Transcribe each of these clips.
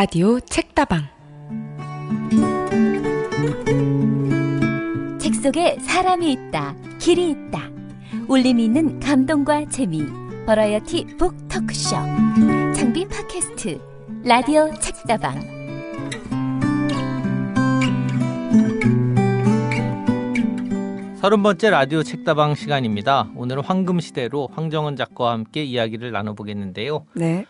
라디오 책다방 책 속에 사람이 있다 길이 있다 울림이 있는 감동과 재미 버라이어티 북 터크쇼 장비 팟캐스트 라디오 책다방 서른 번째 라디오 책다방 시간입니다. 오늘은 황금시대로 황정은 작가와 함께 이야기를 나눠보겠는데요. 네.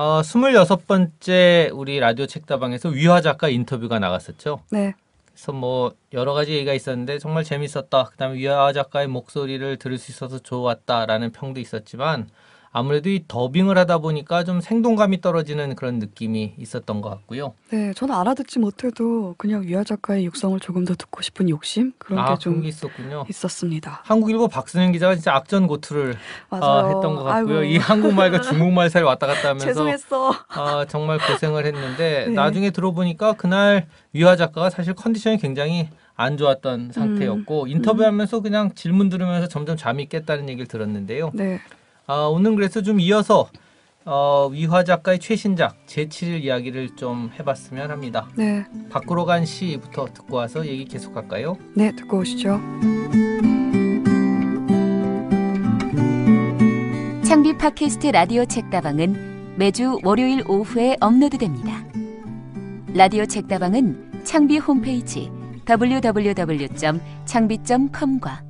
어, 26번째 우리 라디오 책다방에서 위화 작가 인터뷰가 나갔었죠. 네. 그래서 뭐 여러 가지 얘기가 있었는데 정말 재밌었다. 그다음에 위화 작가의 목소리를 들을 수 있어서 좋았다라는 평도 있었지만 아무래도 이 더빙을 하다 보니까 좀 생동감이 떨어지는 그런 느낌이 있었던 것 같고요. 네, 저는 알아듣지 못해도 그냥 유아 작가의 육성을 조금 더 듣고 싶은 욕심 그런 아, 게좀 있었군요. 있었습니다. 한국일보 박순영 기자가 진짜 악전 고투를 어, 했던 것 같고요. 아이고. 이 한국말과 중국말 사이 왔다 갔다 하면서 죄송했어. 아, 정말 고생을 했는데 네. 나중에 들어보니까 그날 유아 작가가 사실 컨디션이 굉장히 안 좋았던 상태였고 음, 음. 인터뷰하면서 음. 그냥 질문 들으면서 점점 잠이 깼다는 얘기를 들었는데요. 네. 아, 오늘 그래서 좀 이어서 어, 위화 작가의 최신작 제7일 이야기를 좀 해봤으면 합니다. 네. 밖으로 간 시부터 듣고 와서 얘기 계속할까요? 네, 듣고 오시죠. 창비 팟캐스트 라디오 책다방은 매주 월요일 오후에 업로드됩니다. 라디오 책다방은 창비 홈페이지 www.창비.com과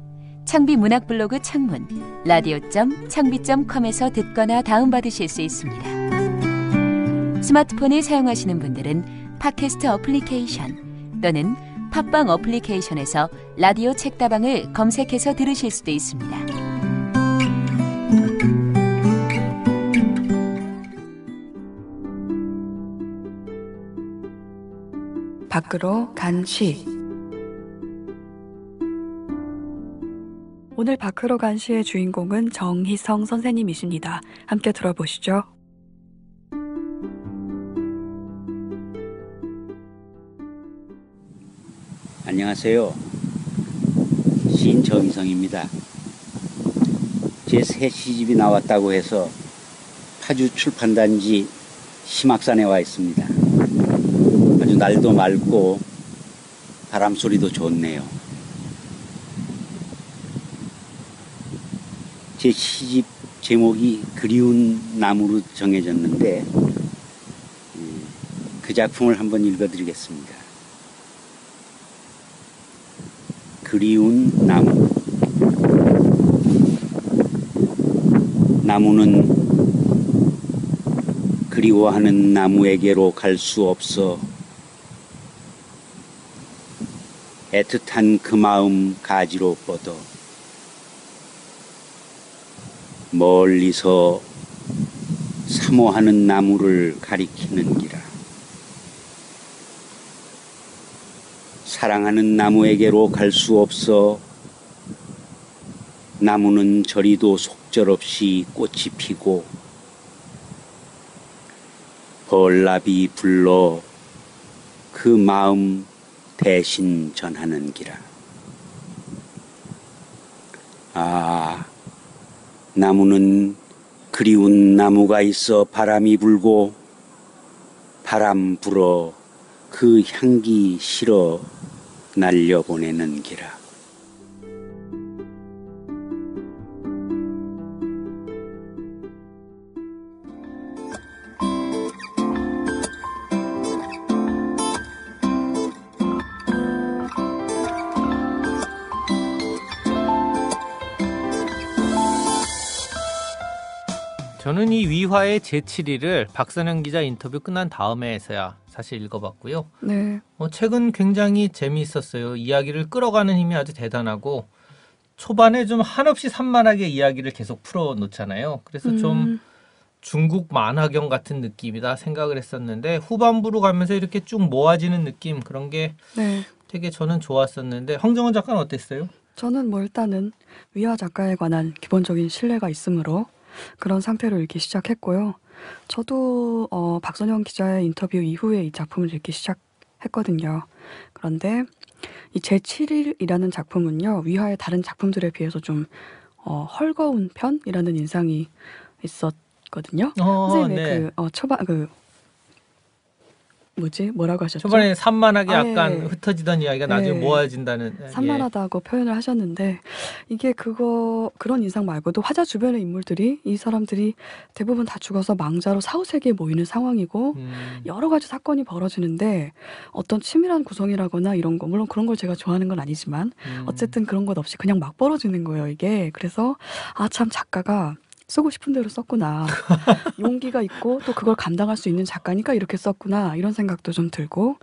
창비 문학 블로그 창문 라디오.창비.com에서 에서 듣거나 다운받으실 수 있습니다. 스마트폰을 사용하시는 분들은 팟캐스트 어플리케이션 또는 팟빵 어플리케이션에서 라디오 책다방을 검색해서 들으실 수도 있습니다. 밖으로 간식 오늘 밖으로 간 시의 주인공은 정희성 선생님이십니다. 함께 들어보시죠. 안녕하세요. 시인 정희성입니다. 제 새 시집이 나왔다고 해서 파주 출판단지 심악산에 와 있습니다. 아주 날도 맑고 바람 소리도 좋네요. 제 시집 제목이 그리운 나무로 정해졌는데 예, 그 작품을 한번 읽어드리겠습니다. 그리운 나무 나무는 그리워하는 나무에게로 갈 수 없어 애틋한 그 마음 가지로 뻗어 멀리서 사모하는 나무를 가리키는기라. 사랑하는 나무에게로 갈 수 없어 나무는 저리도 속절없이 꽃이 피고 벌납이 불러 그 마음 대신 전하는 기라. 아, 나무는 그리운 나무가 있어 바람이 불고 바람 불어 그 향기 실어 날려보내는 기라. 저는 이 위화의 제7위를 박선영 기자 인터뷰 끝난 다음에서야 해 사실 읽어봤고요. 네. 어, 책은 굉장히 재미있었어요. 이야기를 끌어가는 힘이 아주 대단하고 초반에 좀 한없이 산만하게 이야기를 계속 풀어놓잖아요. 그래서 좀 음. 중국 만화경 같은 느낌이다 생각을 했었는데 후반부로 가면서 이렇게 쭉 모아지는 느낌 그런 게 네. 되게 저는 좋았었는데 황정은 작가는 어땠어요? 저는 뭐 일단은 위화 작가에 관한 기본적인 신뢰가 있으므로 그런 상태로 읽기 시작했고요. 저도 어, 박선영 기자의 인터뷰 이후에 이 작품을 읽기 시작했거든요. 그런데 이 제7일이라는 작품은요, 위화의 다른 작품들에 비해서 좀 어, 헐거운 편이라는 인상이 있었거든요. 어, 선생님의 네. 그 어, 초반 그 뭐지 뭐라고 하셨죠? 초반에 산만하게 아, 약간 네. 흩어지던 이야기가 나중에 네. 모아진다는 예. 산만하다고 예. 표현을 하셨는데 이게 그거 그런 인상 말고도 화자 주변의 인물들이 이 사람들이 대부분 다 죽어서 망자로 사후세계에 모이는 상황이고 음. 여러 가지 사건이 벌어지는데 어떤 치밀한 구성이라거나 이런 거 물론 그런 걸 제가 좋아하는 건 아니지만 음. 어쨌든 그런 것 없이 그냥 막 벌어지는 거예요 이게 그래서 아 참 작가가 쓰고 싶은 대로 썼구나. 용기가 있고 또 그걸 감당할 수 있는 작가니까 이렇게 썼구나. 이런 생각도 좀 들고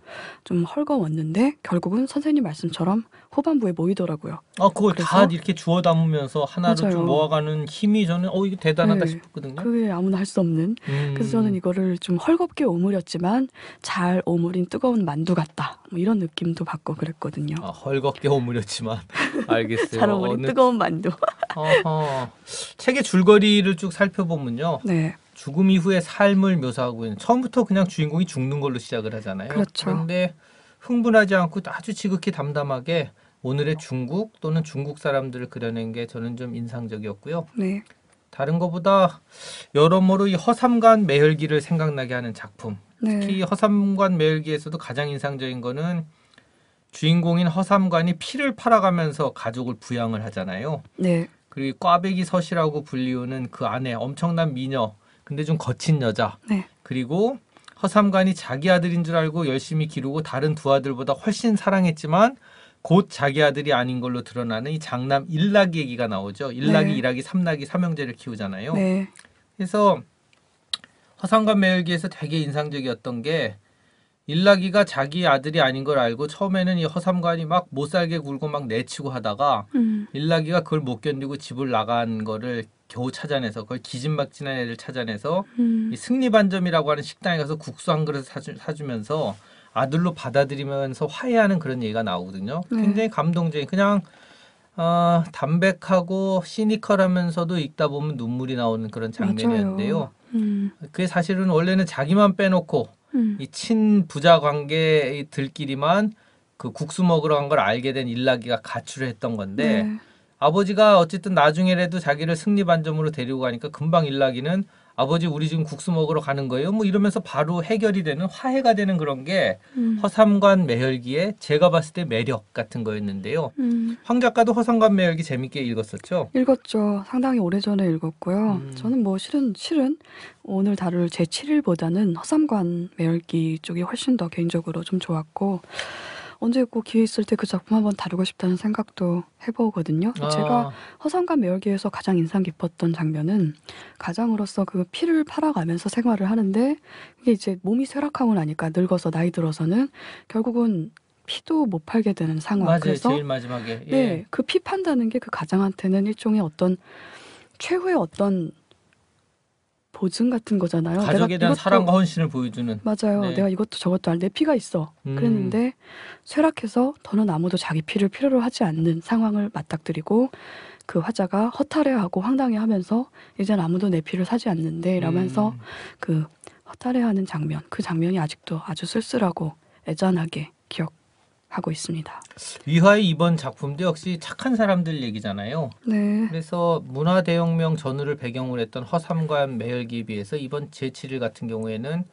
좀 헐거웠는데 결국은 선생님 말씀처럼 후반부에 모이더라고요. 아, 그걸 다 이렇게 주워 담으면서 하나로 쭉 모아가는 힘이 저는 어 이거 대단하다 네, 싶었거든요. 그게 아무나 할 수 없는. 음. 그래서 저는 음. 이거를 좀 헐겁게 오므렸지만 잘 오므린 뜨거운 만두 같다. 뭐 이런 느낌도 받고 그랬거든요. 아, 헐겁게 오므렸지만 알겠어요. 잘 오므린 어느... 뜨거운 만두. 어허. 책의 줄거리를 쭉 살펴보면요. 네. 죽음 이후의 삶을 묘사하고 있는 처음부터 그냥 주인공이 죽는 걸로 시작을 하잖아요. 그렇죠. 그런데 흥분하지 않고 아주 지극히 담담하게 오늘의 중국 또는 중국 사람들을 그려낸 게 저는 좀 인상적이었고요. 네. 다른 것보다 여러모로 이 허삼관 매혈기를 생각나게 하는 작품. 네. 특히 허삼관 매혈기에서도 가장 인상적인 거는 주인공인 허삼관이 피를 팔아가면서 가족을 부양을 하잖아요. 네. 그리고 꽈배기 서시라고 불리우는 그 안에 엄청난 미녀, 근데 좀 거친 여자. 네. 그리고 허삼관이 자기 아들인 줄 알고 열심히 기르고 다른 두 아들보다 훨씬 사랑했지만 곧 자기 아들이 아닌 걸로 드러나는 이 장남 일락이 얘기가 나오죠. 일락이 네. 일락이 삼락이 삼형제를 키우잖아요. 네. 그래서 허삼관 매일기에서 되게 인상적이었던 게 일락이가 자기 아들이 아닌 걸 알고 처음에는 이 허삼관이 막못 살게 굴고 막 내치고 하다가 음. 일락이가 그걸 못 견디고 집을 나간 거를 겨우 찾아내서 그걸 기진박진한 애를 찾아내서 음. 이 승리반점이라고 하는 식당에 가서 국수 한 그릇 사주, 사주면서 아들로 받아들이면서 화해하는 그런 얘기가 나오거든요. 네. 굉장히 감동적인 그냥 어, 담백하고 시니컬하면서도 읽다 보면 눈물이 나오는 그런 장면이었는데요. 음. 그게 사실은 원래는 자기만 빼놓고 음. 이 친부자 관계들끼리만 그 국수 먹으러 간 걸 알게 된 일락이가 가출을 했던 건데 네. 아버지가 어쨌든 나중에라도 자기를 승리반점으로 데리고 가니까 금방 일락이는 아버지 우리 지금 국수 먹으러 가는 거예요. 뭐 이러면서 바로 해결이 되는 화해가 되는 그런 게 음. 허삼관 매혈기의 제가 봤을 때 매력 같은 거였는데요. 음. 황 작가도 허삼관 매혈기 재밌게 읽었었죠. 읽었죠. 상당히 오래전에 읽었고요. 음. 저는 뭐 실은 실은 오늘 다룰 제 7일보다는 허삼관 매혈기 쪽이 훨씬 더 개인적으로 좀 좋았고 언제 꼭 기회 있을 때 그 작품 한번 다루고 싶다는 생각도 해보거든요. 아. 제가 허상과 매월기에서 가장 인상 깊었던 장면은 가장으로서 그 피를 팔아가면서 생활을 하는데 그게 이제 몸이 쇠락하고 나니까 늙어서 나이 들어서는 결국은 피도 못 팔게 되는 상황. 맞아요. 그래서 제일 마지막에. 예. 네, 그 피 판다는 게 그 가장한테는 일종의 어떤 최후의 어떤 보증 같은 거잖아요. 가족에 대한 이것도, 사랑과 헌신을 보여주는. 맞아요. 네. 내가 이것도 저것도 안내 피가 있어. 음. 그랬는데 쇠락해서 더는 아무도 자기 피를 필요로 하지 않는 상황을 맞닥뜨리고 그 화자가 허탈해하고 황당해하면서 이제는 아무도 내 피를 사지 않는데 라면서 음. 그 허탈해하는 장면 그 장면이 아직도 아주 쓸쓸하고 애잔하게 기억 하고 있습니다. 위화의 이번 작품도 역시 착한 사람들 얘기잖아요. 네. 그래서 문화 대혁명 전후를 배경으로 했던 허삼관 매혈기에 비해서 이번 제7일 같은 경우에는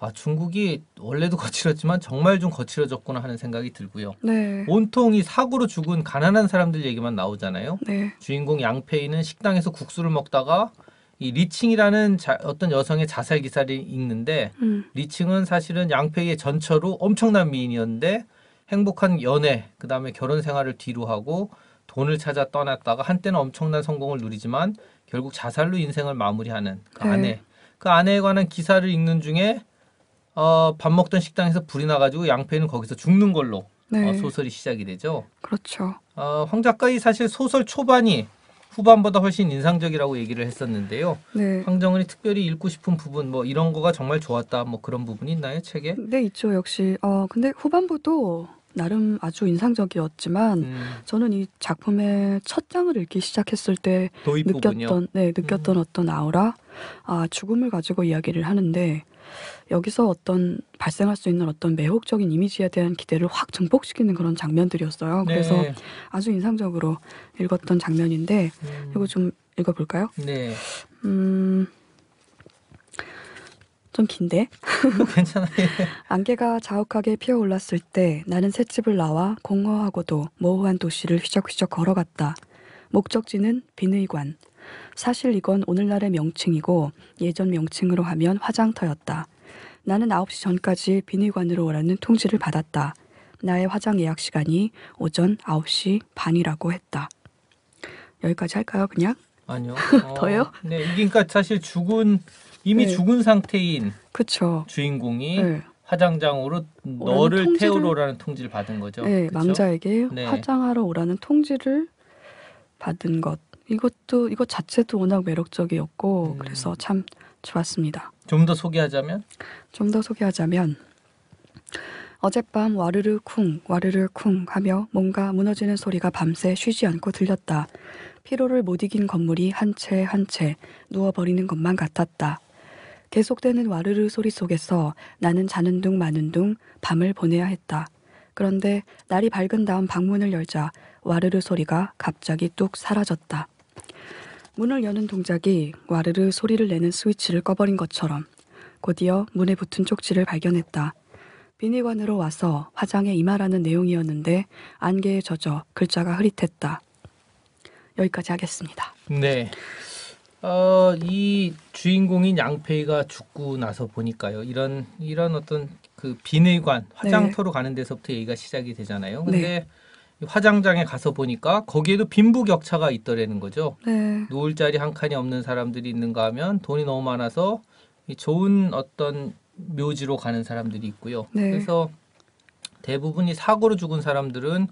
아, 중국이 원래도 거칠었지만 정말 좀 거칠어졌구나 하는 생각이 들고요. 네. 온통 이 사고로 죽은 가난한 사람들 얘기만 나오잖아요. 네. 주인공 양페이는 식당에서 국수를 먹다가 이 리칭이라는 자, 어떤 여성의 자살 기사를 읽는데 음. 리칭은 사실은 양페이의 전처로 엄청난 미인이었는데 행복한 연애, 그 다음에 결혼 생활을 뒤로 하고 돈을 찾아 떠났다가 한때는 엄청난 성공을 누리지만 결국 자살로 인생을 마무리하는 그 네. 아내. 네. 그 아내에 관한 기사를 읽는 중에 어, 밥 먹던 식당에서 불이 나가지고 양패는 거기서 죽는 걸로 네. 어, 소설이 시작이 되죠. 그렇죠. 어, 황 작가의 사실 소설 초반이 후반보다 훨씬 인상적이라고 얘기를 했었는데요. 네. 황정은이 특별히 읽고 싶은 부분 뭐 이런 거가 정말 좋았다 뭐 그런 부분이 있나요 책에? 네 있죠 역시. 어 근데 후반부도 나름 아주 인상적이었지만 음. 저는 이 작품의 첫 장을 읽기 시작했을 때 도입부분요? 느꼈던 네 느꼈던 음. 어떤 아우라 아 죽음을 가지고 이야기를 하는데 여기서 어떤 발생할 수 있는 어떤 매혹적인 이미지에 대한 기대를 확 증폭시키는 그런 장면들이었어요. 네. 그래서 아주 인상적으로 읽었던 장면인데 음. 이거 좀 읽어볼까요? 네. 음. 좀 긴데? 괜찮아요. 예. 안개가 자욱하게 피어올랐을 때 나는 새집을 나와 공허하고도 모호한 도시를 휘적휘적 걸어갔다. 목적지는 비누이관. 사실 이건 오늘날의 명칭이고 예전 명칭으로 하면 화장터였다. 나는 9시 전까지 비누관으로 오라는 통지를 받았다. 나의 화장 예약 시간이 오전 9시 반이라고 했다. 여기까지 할까요, 그냥? 아니요. 더요? 어, 네, 이게 그러니까 사실 죽은 이미 네. 죽은 상태인 그쵸. 주인공이 네. 화장장으로 너를 통지를, 태우러라는 통지를 받은 거죠. 네, 그자에게 네. 화장하러 오라는 통지를 받은 것. 이것도 이것 자체도 워낙 매력적이었고 음. 그래서 참 좋았습니다. 좀 더 소개하자면? 좀 더 소개하자면 어젯밤 와르르 쿵 와르르 쿵 하며 뭔가 무너지는 소리가 밤새 쉬지 않고 들렸다. 피로를 못 이긴 건물이 한 채 한 채 누워버리는 것만 같았다. 계속되는 와르르 소리 속에서 나는 자는 둥 마는 둥 밤을 보내야 했다. 그런데 날이 밝은 다음 방문을 열자 와르르 소리가 갑자기 뚝 사라졌다. 문을 여는 동작이 와르르 소리를 내는 스위치를 꺼버린 것처럼 곧이어 문에 붙은 쪽지를 발견했다. 비니관으로 와서 화장에 임하라는 내용이었는데 안개에 젖어 글자가 흐릿했다. 여기까지 하겠습니다. 네. 어, 이 주인공인 양페이가 죽고 나서 보니까요. 이런 이런 어떤 그 비내관 네. 화장터로 네. 가는 데서부터 얘기가 시작이 되잖아요. 네. 근데 네. 화장장에 가서 보니까 거기에도 빈부격차가 있더라는 거죠. 네. 누울 자리 한 칸이 없는 사람들이 있는가 하면 돈이 너무 많아서 좋은 어떤 묘지로 가는 사람들이 있고요. 네. 그래서 대부분이 사고로 죽은 사람들은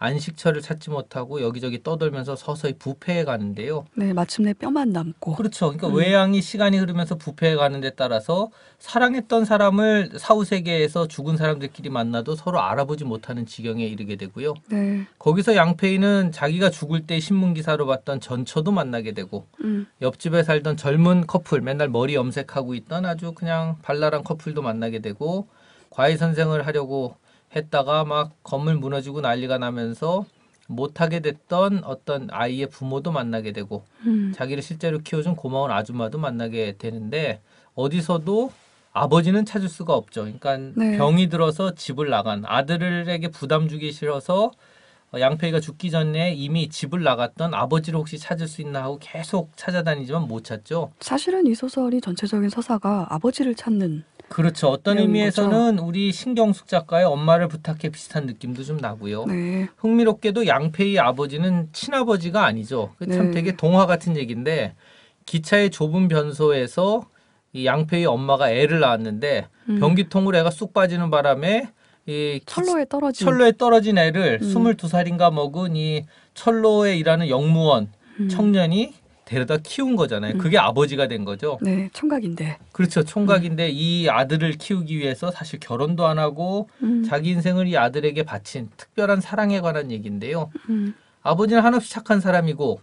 안식처를 찾지 못하고 여기저기 떠돌면서 서서히 부패해 가는데요. 네, 마침내 뼈만 남고. 그렇죠. 그러니까 음. 외양이 시간이 흐르면서 부패해 가는 데 따라서 사랑했던 사람을 사후 세계에서 죽은 사람들끼리 만나도 서로 알아보지 못하는 지경에 이르게 되고요. 네. 거기서 양페이는 자기가 죽을 때 신문 기사로 봤던 전처도 만나게 되고 음. 옆집에 살던 젊은 커플, 맨날 머리 염색하고 있던 아주 그냥 발랄한 커플도 만나게 되고 과외 선생을 하려고 했다가 막 건물 무너지고 난리가 나면서 못하게 됐던 어떤 아이의 부모도 만나게 되고 음. 자기를 실제로 키워준 고마운 아줌마도 만나게 되는데 어디서도 아버지는 찾을 수가 없죠. 그러니까 네. 병이 들어서 집을 나간 아들에게 부담 주기 싫어서 양페이가 죽기 전에 이미 집을 나갔던 아버지를 혹시 찾을 수 있나 하고 계속 찾아다니지만 못 찾죠. 사실은 이 소설이 전체적인 서사가 아버지를 찾는 그렇죠. 어떤 의미에서는 거죠? 그렇죠. 우리 신경숙 작가의 엄마를 부탁해 비슷한 느낌도 좀 나고요. 네. 흥미롭게도 양페이 아버지는 친아버지가 아니죠. 그 네. 참 되게 동화 같은 얘기인데 기차의 좁은 변소에서 이 양페이 엄마가 애를 낳았는데 음. 변기통으로 애가 쑥 빠지는 바람에 이 철로에 떨어진 철로에 떨어진 애를 음. 22살인가 먹은 이 철로에 일하는 영무원 음. 청년이 데려다 키운 거잖아요. 음. 그게 아버지가 된 거죠. 네, 총각인데. 그렇죠. 총각인데 음. 이 아들을 키우기 위해서 사실 결혼도 안 하고 음. 자기 인생을 이 아들에게 바친 특별한 사랑에 관한 얘기인데요. 음. 아버지는 한없이 착한 사람이고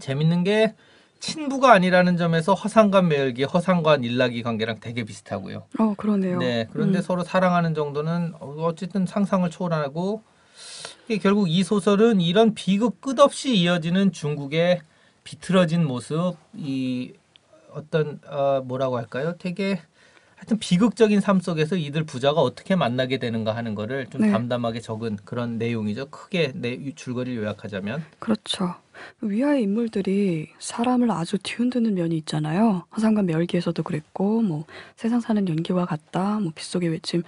재밌는 게 친부가 아니라는 점에서 허상관 매열기, 허상관 일락이 관계랑 되게 비슷하고요. 어, 그러네요. 네, 그런데 음. 서로 사랑하는 정도는 어, 어쨌든 상상을 초월하고 결국 이 소설은 이런 비극 끝없이 이어지는 중국의 비틀어진 모습, 이 어떤 어, 뭐라고 할까요? 되게 하여튼 비극적인 삶 속에서 이들 부자가 어떻게 만나게 되는가 하는 거를 좀 네. 담담하게 적은 그런 내용이죠. 크게 내 줄거리를 요약하자면 그렇죠. 위아의 인물들이 사람을 아주 뒤흔드는 면이 있잖아요. 화상과 멸기에서도 그랬고 뭐 세상 사는 연기와 같다. 뭐 빗속의 외침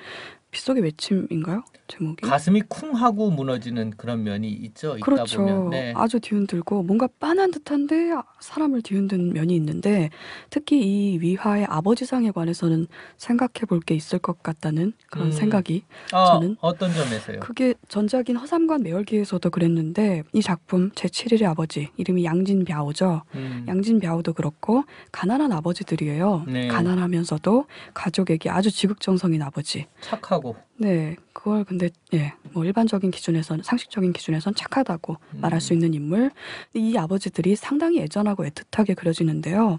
빗속의 외침인가요? 제목이 가슴이 쿵 하고 무너지는 그런 면이 있죠. 그렇죠. 보면. 네. 아주 뒤흔들고 뭔가 빤한 듯한데 사람을 뒤흔든 면이 있는데 특히 이 위화의 아버지상에 관해서는 생각해 볼 게 있을 것 같다는 그런 음. 생각이 아, 저는 어떤 점에서요? 그게 전작인 허삼관 매월기에서도 그랬는데 이 작품 제7일의 아버지 이름이 양진벼오죠. 음. 양진벼오도 그렇고 가난한 아버지들이에요. 네. 가난하면서도 가족에게 아주 지극정성인 아버지. 착하고 네, 그걸 근데 예, 뭐 일반적인 기준에선 상식적인 기준에선 착하다고 음. 말할 수 있는 인물. 이 아버지들이 상당히 애전하고 애틋하게 그려지는데요.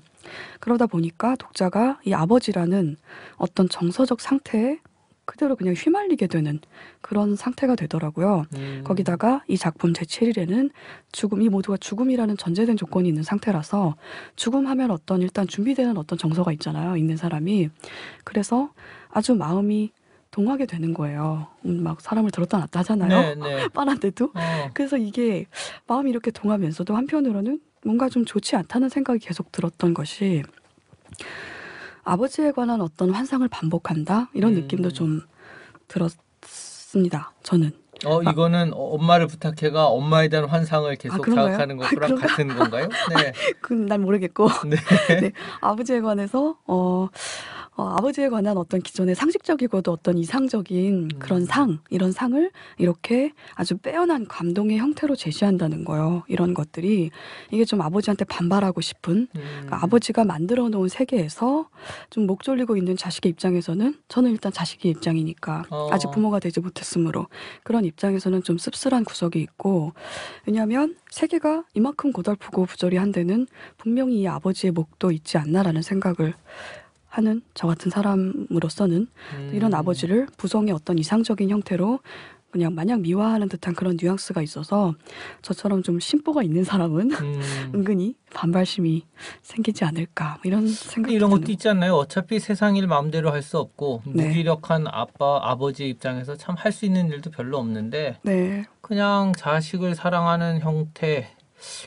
그러다 보니까 독자가 이 아버지라는 어떤 정서적 상태에 그대로 그냥 휘말리게 되는 그런 상태가 되더라고요. 음. 거기다가 이 작품 제7일에는 죽음, 이 모두가 죽음이라는 전제된 조건이 있는 상태라서 죽음하면 어떤 일단 준비되는 어떤 정서가 있잖아요. 있는 사람이. 그래서 아주 마음이 동하게 되는 거예요. 음, 막 사람을 들었다 놨다 하잖아요. 빠른데도. 네, 네. 어. 그래서 이게 마음이 이렇게 동하면서도 한편으로는 뭔가 좀 좋지 않다는 생각이 계속 들었던 것이 아버지에 관한 어떤 환상을 반복한다 이런 음. 느낌도 좀 들었습니다. 저는. 어 막, 아. 이거는 어, 엄마를 부탁해가 엄마에 대한 환상을 아, 계속 아, 자극하는 것랑 아, 같은 건가요? 네. 그난 모르겠고. 네. 네. 아버지에 관해서 어 어, 아버지에 관한 어떤 기존의 상식적이고도 어떤 이상적인 음. 그런 상, 이런 상을 이렇게 아주 빼어난 감동의 형태로 제시한다는 거예요. 이런 것들이 이게 좀 아버지한테 반발하고 싶은 음. 그러니까 아버지가 만들어 놓은 세계에서 좀 목 졸리고 있는 자식의 입장에서는 저는 일단 자식의 입장이니까 어. 아직 부모가 되지 못했으므로 그런 입장에서는 좀 씁쓸한 구석이 있고 왜냐하면 세계가 이만큼 고달프고 부조리한 데는 분명히 이 아버지의 목도 있지 않나라는 생각을 하는 저 같은 사람으로서는 음. 이런 아버지를 부성의 어떤 이상적인 형태로 그냥 마냥 미화하는 듯한 그런 뉘앙스가 있어서 저처럼 좀 심보가 있는 사람은 음. 은근히 반발심이 생기지 않을까 뭐 이런 생각 이런 것도 있지 않나요? 어차피 세상 일 마음대로 할 수 없고 네. 무기력한 아빠 아버지 입장에서 참 할 수 있는 일도 별로 없는데 네. 그냥 자식을 사랑하는 형태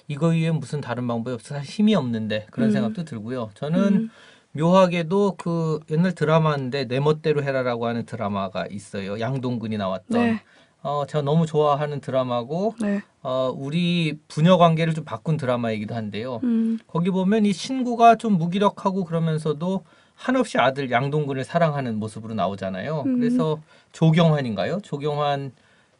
이거 이외에 무슨 다른 방법이 없어 힘이 없는데 그런 음. 생각도 들고요. 저는 음. 묘하게도 그 옛날 드라마인데 내 멋대로 해라라고 하는 드라마가 있어요. 양동근이 나왔던. 네. 어, 제가 너무 좋아하는 드라마고 네. 어, 우리 부녀 관계를 좀 바꾼 드라마이기도 한데요. 음. 거기 보면 이 신구가 좀 무기력하고 그러면서도 한없이 아들 양동근을 사랑하는 모습으로 나오잖아요. 음. 그래서 조경환인가요? 조경환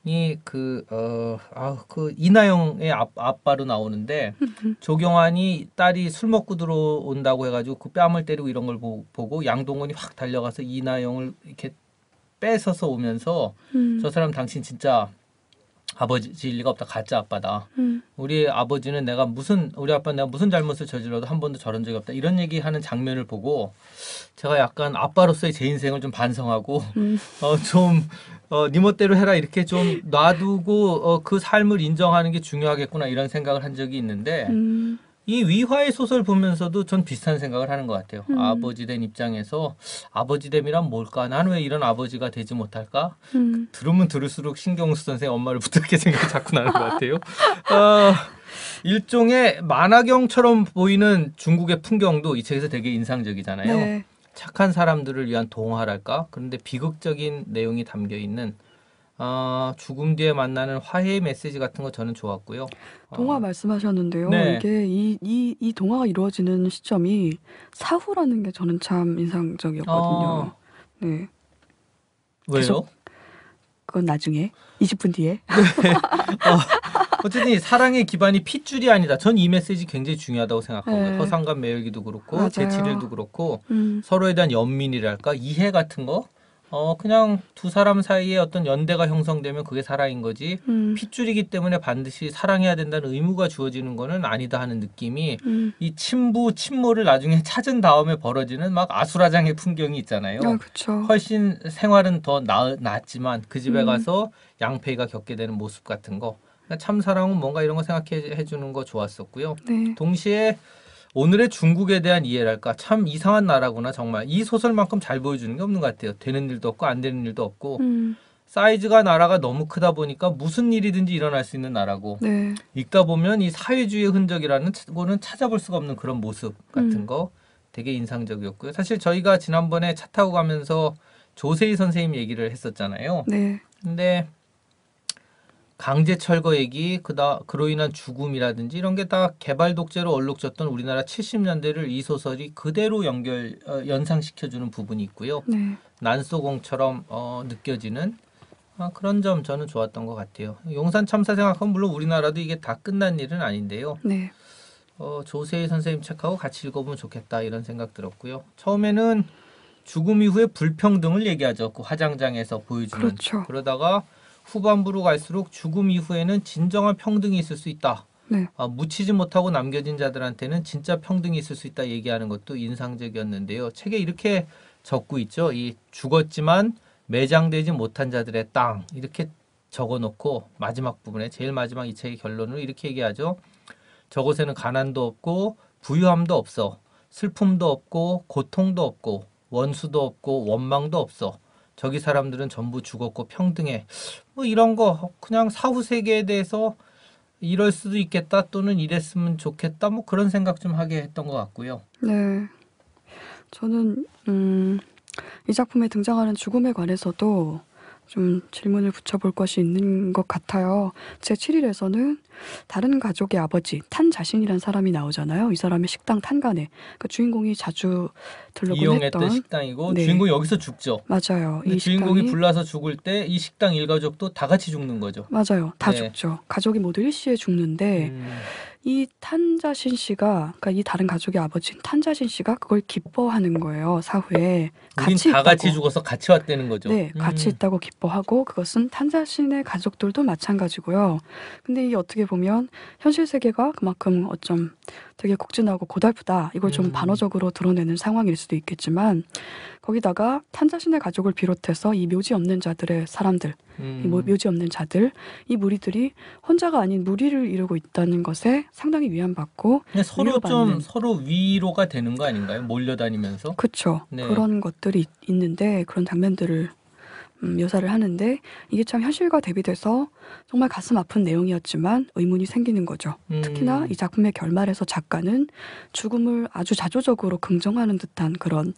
이 그, 어, 아, 그, 이나영의 아, 아빠로 나오는데, 조경환이 딸이 술 먹고 들어온다고 해가지고 그 뺨을 때리고 이런 걸 보, 보고 양동근이 확 달려가서 이나영을 이렇게 뺏어서 오면서 음. 저 사람 당신 진짜 아버지일 리가 없다 가짜 아빠다 음. 우리 아버지는 내가 무슨 우리 아빠 내가 무슨 잘못을 저질러도 한 번도 저런 적이 없다 이런 얘기하는 장면을 보고 제가 약간 아빠로서의 제 인생을 좀 반성하고 음. 어좀 어, 니 멋대로 해라 이렇게 좀 놔두고 어, 그 삶을 인정하는 게 중요하겠구나 이런 생각을 한 적이 있는데 음. 이 위화의 소설 보면서도 전 비슷한 생각을 하는 것 같아요. 음. 아버지 된 입장에서 아버지 됨이란 뭘까? 난 왜 이런 아버지가 되지 못할까? 음. 그 들으면 들을수록 신경수 선생 엄마를 부탁해 생각이 자꾸 나는 것 같아요. 어, 일종의 만화경처럼 보이는 중국의 풍경도 이 책에서 되게 인상적이잖아요. 네. 착한 사람들을 위한 동화랄까? 그런데 비극적인 내용이 담겨 있는 아, 어, 죽음 뒤에 만나는 화해의 메시지 같은 거 저는 좋았고요. 어, 동화 어. 말씀하셨는데요. 네. 이게 이, 이, 이 동화가 이루어지는 시점이 사후라는 게 저는 참 인상적이었거든요. 어. 네. 왜요? 그건 나중에 20분 뒤에. 네. 아, 어, 쨌든 사랑의 기반이 핏줄이 아니다. 전이 메시지 굉장히 중요하다고 생각합니다. 네. 허상과 매일기도 그렇고 맞아요. 재치를도 그렇고 음. 서로에 대한 연민이랄까 이해 같은 거어 그냥 두 사람 사이에 어떤 연대가 형성되면 그게 사랑인 거지 음. 핏줄이기 때문에 반드시 사랑해야 된다는 의무가 주어지는 거는 아니다 하는 느낌이 음. 이 친부 친모를 나중에 찾은 다음에 벌어지는 막 아수라장의 풍경이 있잖아요. 아, 훨씬 생활은 더 나아, 낫지만 그 집에 음. 가서 양페이가 겪게 되는 모습 같은 거. 그러니까 참 사랑은 뭔가 이런 거 생각해 주는 거 좋았었고요. 네. 동시에 오늘의 중국에 대한 이해랄까 참 이상한 나라구나 정말 이 소설만큼 잘 보여주는 게 없는 것 같아요. 되는 일도 없고 안 되는 일도 없고 음. 사이즈가 나라가 너무 크다 보니까 무슨 일이든지 일어날 수 있는 나라고 네. 읽다 보면 이 사회주의의 흔적이라는 거는 찾아볼 수가 없는 그런 모습 같은 음. 거 되게 인상적이었고요. 사실 저희가 지난번에 차 타고 가면서 조세희 선생님 얘기를 했었잖아요. 네. 근데 강제 철거 얘기, 그다 그로 인한 죽음이라든지 이런 게 다 개발 독재로 얼룩졌던 우리나라 70년대를 이 소설이 그대로 연결 어, 연상시켜주는 부분이 있고요. 네. 난소공처럼 어, 느껴지는 아, 그런 점 저는 좋았던 것 같아요. 용산 참사 생각하면 물론 우리나라도 이게 다 끝난 일은 아닌데요. 네. 어, 조세희 선생님 책하고 같이 읽어보면 좋겠다 이런 생각 들었고요. 처음에는 죽음 이후의 불평등을 얘기하죠. 그 화장장에서 보여주는. 그렇죠. 그러다가 후반부로 갈수록 죽음 이후에는 진정한 평등이 있을 수 있다. 네. 아, 묻히지 못하고 남겨진 자들한테는 진짜 평등이 있을 수 있다 얘기하는 것도 인상적이었는데요. 책에 이렇게 적고 있죠. 이 죽었지만 매장되지 못한 자들의 땅 이렇게 적어놓고 마지막 부분에 제일 마지막 이 책의 결론으로 이렇게 얘기하죠. 저곳에는 가난도 없고 부유함도 없어 슬픔도 없고 고통도 없고 원수도 없고 원망도 없어 저기 사람들은 전부 죽었고 평등해. 뭐 이런 거 그냥 사후 세계에 대해서 이럴 수도 있겠다 또는 이랬으면 좋겠다 뭐 그런 생각 좀 하게 했던 것 같고요. 네. 저는 음, 이 작품에 등장하는 죽음에 관해서도 좀 질문을 붙여볼 것이 있는 것 같아요. 제 7일에서는 다른 가족의 아버지 탄 자신이란 사람이 나오잖아요. 이 사람의 식당 탄간에 그 주인공이 자주 들러곤 했던 식당이고 네. 주인공이 여기서 죽죠. 맞아요. 이 주인공이 이 불나서 죽을 때 이 식당 일가족도 다 같이 죽는 거죠. 맞아요. 다 네. 죽죠. 가족이 모두 일시에 죽는데 음... 이 탄자신 씨가 그러니까 이 다른 가족의 아버지인 탄자신 씨가 그걸 기뻐하는 거예요 사후에 같이 다 있다고. 같이 죽어서 같이 왔다는 거죠. 네, 음. 같이 있다고 기뻐하고 그것은 탄자신의 가족들도 마찬가지고요. 근데 이 어떻게 보면 현실 세계가 그만큼 어쩜 되게 곡진하고 고달프다 이걸 좀 음. 반어적으로 드러내는 상황일 수도 있겠지만 거기다가 탄 자신의 가족을 비롯해서 이 묘지 없는 자들의 사람들 뭐 음. 이 묘지 없는 자들 이 무리들이 혼자가 아닌 무리를 이루고 있다는 것에 상당히 위안받고 서로 좀 서로 위로가 되는 거 아닌가요 몰려다니면서 그렇죠 네. 그런 것들이 있는데 그런 장면들을 음, 묘사를 하는데 이게 참 현실과 대비돼서 정말 가슴 아픈 내용이었지만 의문이 생기는 거죠. 음. 특히나 이 작품의 결말에서 작가는 죽음을 아주 자조적으로 긍정하는 듯한 그런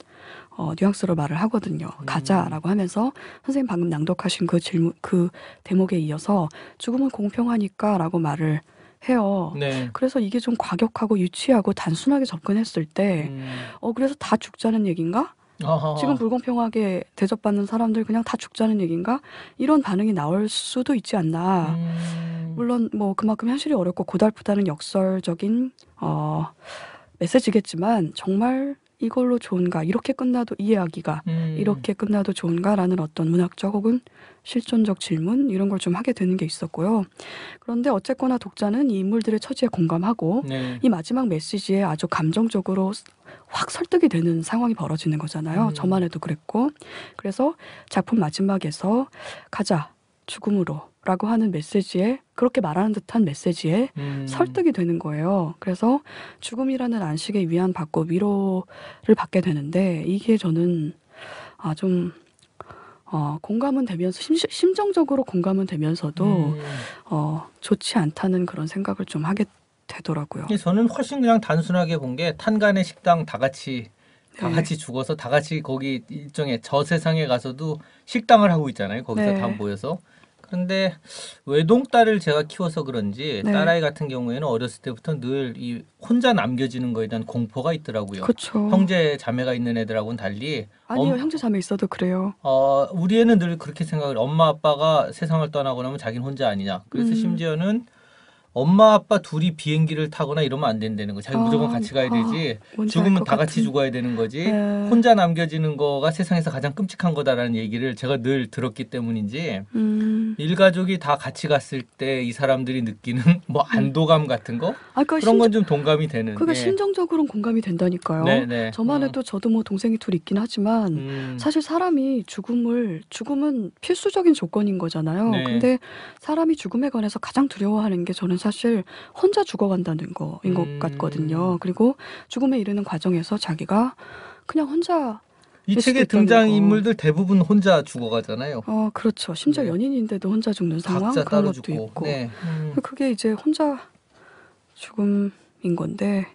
어, 뉘앙스로 말을 하거든요. 음. 가자라고 하면서 선생님 방금 낭독하신 그 질문 그 대목에 이어서 죽음은 공평하니까라고 말을 해요. 네. 그래서 이게 좀 과격하고 유치하고 단순하게 접근했을 때, 음. 어, 그래서 다 죽자는 얘기인가? 어허. 지금 불공평하게 대접받는 사람들 그냥 다 죽자는 얘기인가? 이런 반응이 나올 수도 있지 않나. 음. 물론 뭐 그만큼 현실이 어렵고 고달프다는 역설적인 어 메시지겠지만 정말 이걸로 좋은가 이렇게 끝나도 이해하기가 음. 이렇게 끝나도 좋은가라는 어떤 문학적 혹은 실존적 질문 이런 걸 좀 하게 되는 게 있었고요. 그런데 어쨌거나 독자는 이 인물들의 처지에 공감하고 네. 이 마지막 메시지에 아주 감정적으로 확 설득이 되는 상황이 벌어지는 거잖아요. 음. 저만 해도 그랬고. 그래서 작품 마지막에서 가자, 죽음으로. 라고 하는 메시지에 그렇게 말하는 듯한 메시지에 음. 설득이 되는 거예요. 그래서 죽음이라는 안식에 위안 받고 위로를 받게 되는데 이게 저는 아좀 어, 공감은 되면서 심, 심 정적으로 공감은 되면서도 음. 어, 좋지 않다는 그런 생각을 좀 하게 되더라고요. 저는 훨씬 그냥 단순하게 본 게 탄간의 식당 다 같이 다 네. 같이 죽어서 다 같이 거기 일종의 저 세상에 가서도 식당을 하고 있잖아요. 거기서 네. 다 모여서 그런데 외동딸을 제가 키워서 그런지 네. 딸아이 같은 경우에는 어렸을 때부터 늘 이 혼자 남겨지는 거에 대한 공포가 있더라고요. 그쵸. 형제 자매가 있는 애들하고는 달리 아니요, 엄, 형제 자매 있어도 그래요. 어, 우리 애는 늘 그렇게 생각을 엄마 아빠가 세상을 떠나고 나면 자기는 혼자 아니냐. 그래서 음. 심지어는 엄마 아빠 둘이 비행기를 타거나 이러면 안 된다는 거. 자기 아, 무조건 같이 가야 아, 되지. 아, 죽으면 다같이 죽어야 되는 거지. 네. 혼자 남겨지는 거가 세상에서 가장 끔찍한 거다라는 얘기를 제가 늘 들었기 때문인지 음. 일가족이 다 같이 갔을 때 이 사람들이 느끼는 뭐 음. 안도감 같은 거 아, 그러니까 그런 건 좀 동감이 되는. 그게 심정적으로는 예. 공감이 된다니까요. 네네. 네. 저만 어. 해도 음. 저도 뭐 동생이 둘 있긴 하지만 음. 사실 사람이 죽음을 죽음은 필수적인 조건인 거잖아요. 네. 근데 사람이 죽음에 관해서 가장 두려워하는 게 저는 사실 혼자 죽어간다는 거인 것 음. 같거든요. 그리고 죽음에 이르는 과정에서 자기가 그냥 혼자 이 책의 등장 인물들 대부분 혼자 죽어가잖아요. 어, 그렇죠. 심지어 네. 연인인데도 혼자 죽는 상황 그런 것도 죽고. 있고. 네. 음. 그게 이제 혼자 죽음인 건데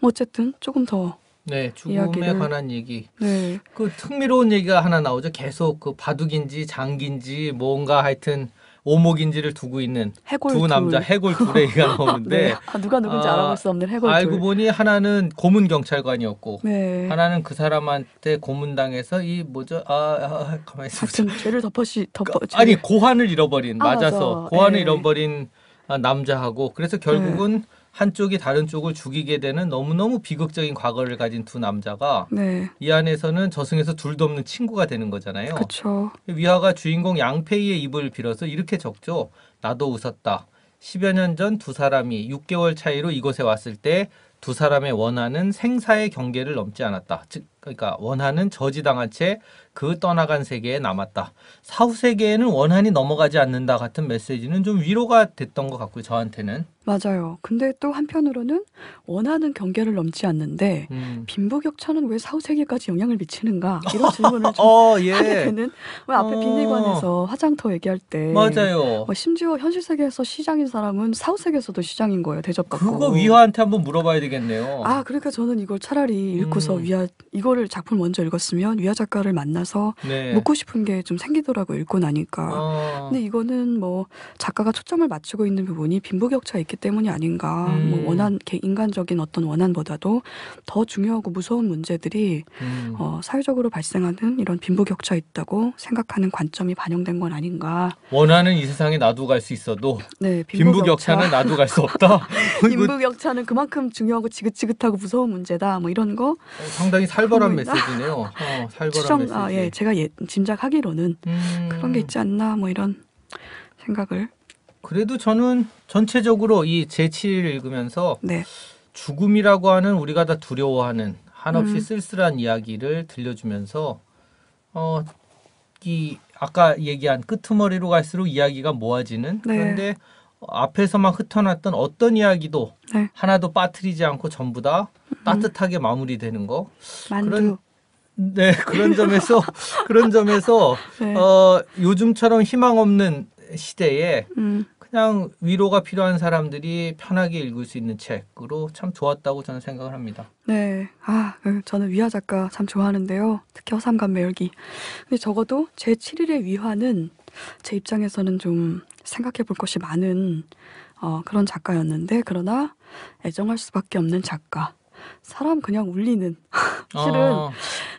뭐 어쨌든 조금 더 네, 죽음에 이야기를. 관한 얘기. 네. 그 흥미로운 얘기가 하나 나오죠. 계속 그 바둑인지 장기인지 뭔가 하여튼 오목인지를 두고 있는 두 남자 해골 둘의 얘기가 나오는데 네. 아, 누가 누군지 아, 알아볼 수 없는 해골 알고 둘. 보니 하나는 고문 경찰관이었고 네. 하나는 그 사람한테 고문당해서 이 뭐죠 아, 아, 아 가만히 있어 같은 죄를 덮어시 덮어 죄 아, 아니 고환을 잃어버린 아, 맞아서 맞아. 고환을 에 예. 잃어버린 아, 남자하고 그래서 네. 결국은 네. 한쪽이 다른 쪽을 죽이게 되는 너무너무 비극적인 과거를 가진 두 남자가 네. 이 안에서는 저승에서 둘도 없는 친구가 되는 거잖아요. 그쵸. 위화가 주인공 양페이의 입을 빌어서 이렇게 적죠. 나도 웃었다. 10여 년 전 두 사람이 6개월 차이로 이곳에 왔을 때 두 사람의 원하는 생사의 경계를 넘지 않았다. 즉 그러니까 원한은 저지당한 채 그 떠나간 세계에 남았다. 사후 세계에는 원한이 넘어가지 않는다 같은 메시지는 좀 위로가 됐던 것 같고요. 저한테는. 맞아요. 근데 또 한편으로는 원하는 경계를 넘지 않는데 음. 빈부격차는 왜 사후 세계까지 영향을 미치는가 이런 질문을 어, 좀 어, 예. 하게 되는 왜 앞에 어. 비밀관에서 화장터 얘기할 때 맞아요. 어, 심지어 현실 세계에서 시장인 사람은 사후 세계에서도 시장인 거예요. 대접 받고. 그거 위화한테 한번 물어봐야 되겠네요. 아 그러니까 저는 이걸 차라리 읽고서 음. 위화 이걸 이거를 작품 먼저 읽었으면 위아 작가를 만나서 네. 묻고 싶은 게 좀 생기더라고 읽고 나니까. 어. 근데 이거는 뭐 작가가 초점을 맞추고 있는 부분이 빈부격차가 있기 때문이 아닌가. 뭐 음. 뭐 원한 인간적인 어떤 원한보다도 더 중요하고 무서운 문제들이 음. 어, 사회적으로 발생하는 이런 빈부격차 있다고 생각하는 관점이 반영된 건 아닌가. 원하는 이 세상에 나도 갈 수 있어도 네, 빈부격차. 는 나도 갈 수 없다. 빈부격차는 그만큼 중요하고 지긋지긋하고 무서운 문제다. 뭐 이런 거. 어, 상당히 살벌한 추정한 음. 메시지네요. 어, 살벌한 추정, 메시지. 아, 예, 제가 예, 짐작하기로는 음. 그런 게 있지 않나 뭐 이런 생각을. 그래도 저는 전체적으로 이 제치를 읽으면서 네. 죽음이라고 하는 우리가 다 두려워하는 한없이 음. 쓸쓸한 이야기를 들려주면서 어, 이 아까 얘기한 끄트머리로 갈수록 이야기가 모아지는 네. 그런데 앞에서만 흩어놨던 어떤 이야기도 네. 하나도 빠뜨리지 않고 전부 다 음. 따뜻하게 마무리되는 거 만두. 그런 네 그런 점에서 그런 점에서 네. 어, 요즘처럼 희망 없는 시대에 음. 그냥 위로가 필요한 사람들이 편하게 읽을 수 있는 책으로 참 좋았다고 저는 생각을 합니다. 네. 아, 네. 저는 위화 작가 참 좋아하는데요. 특히 허삼감매 열기. 근데 적어도 제7일의 위화는 제 입장에서는 좀 생각해 볼 것이 많은 어, 그런 작가였는데 그러나 애정할 수밖에 없는 작가. 사람 그냥 울리는 실은 어.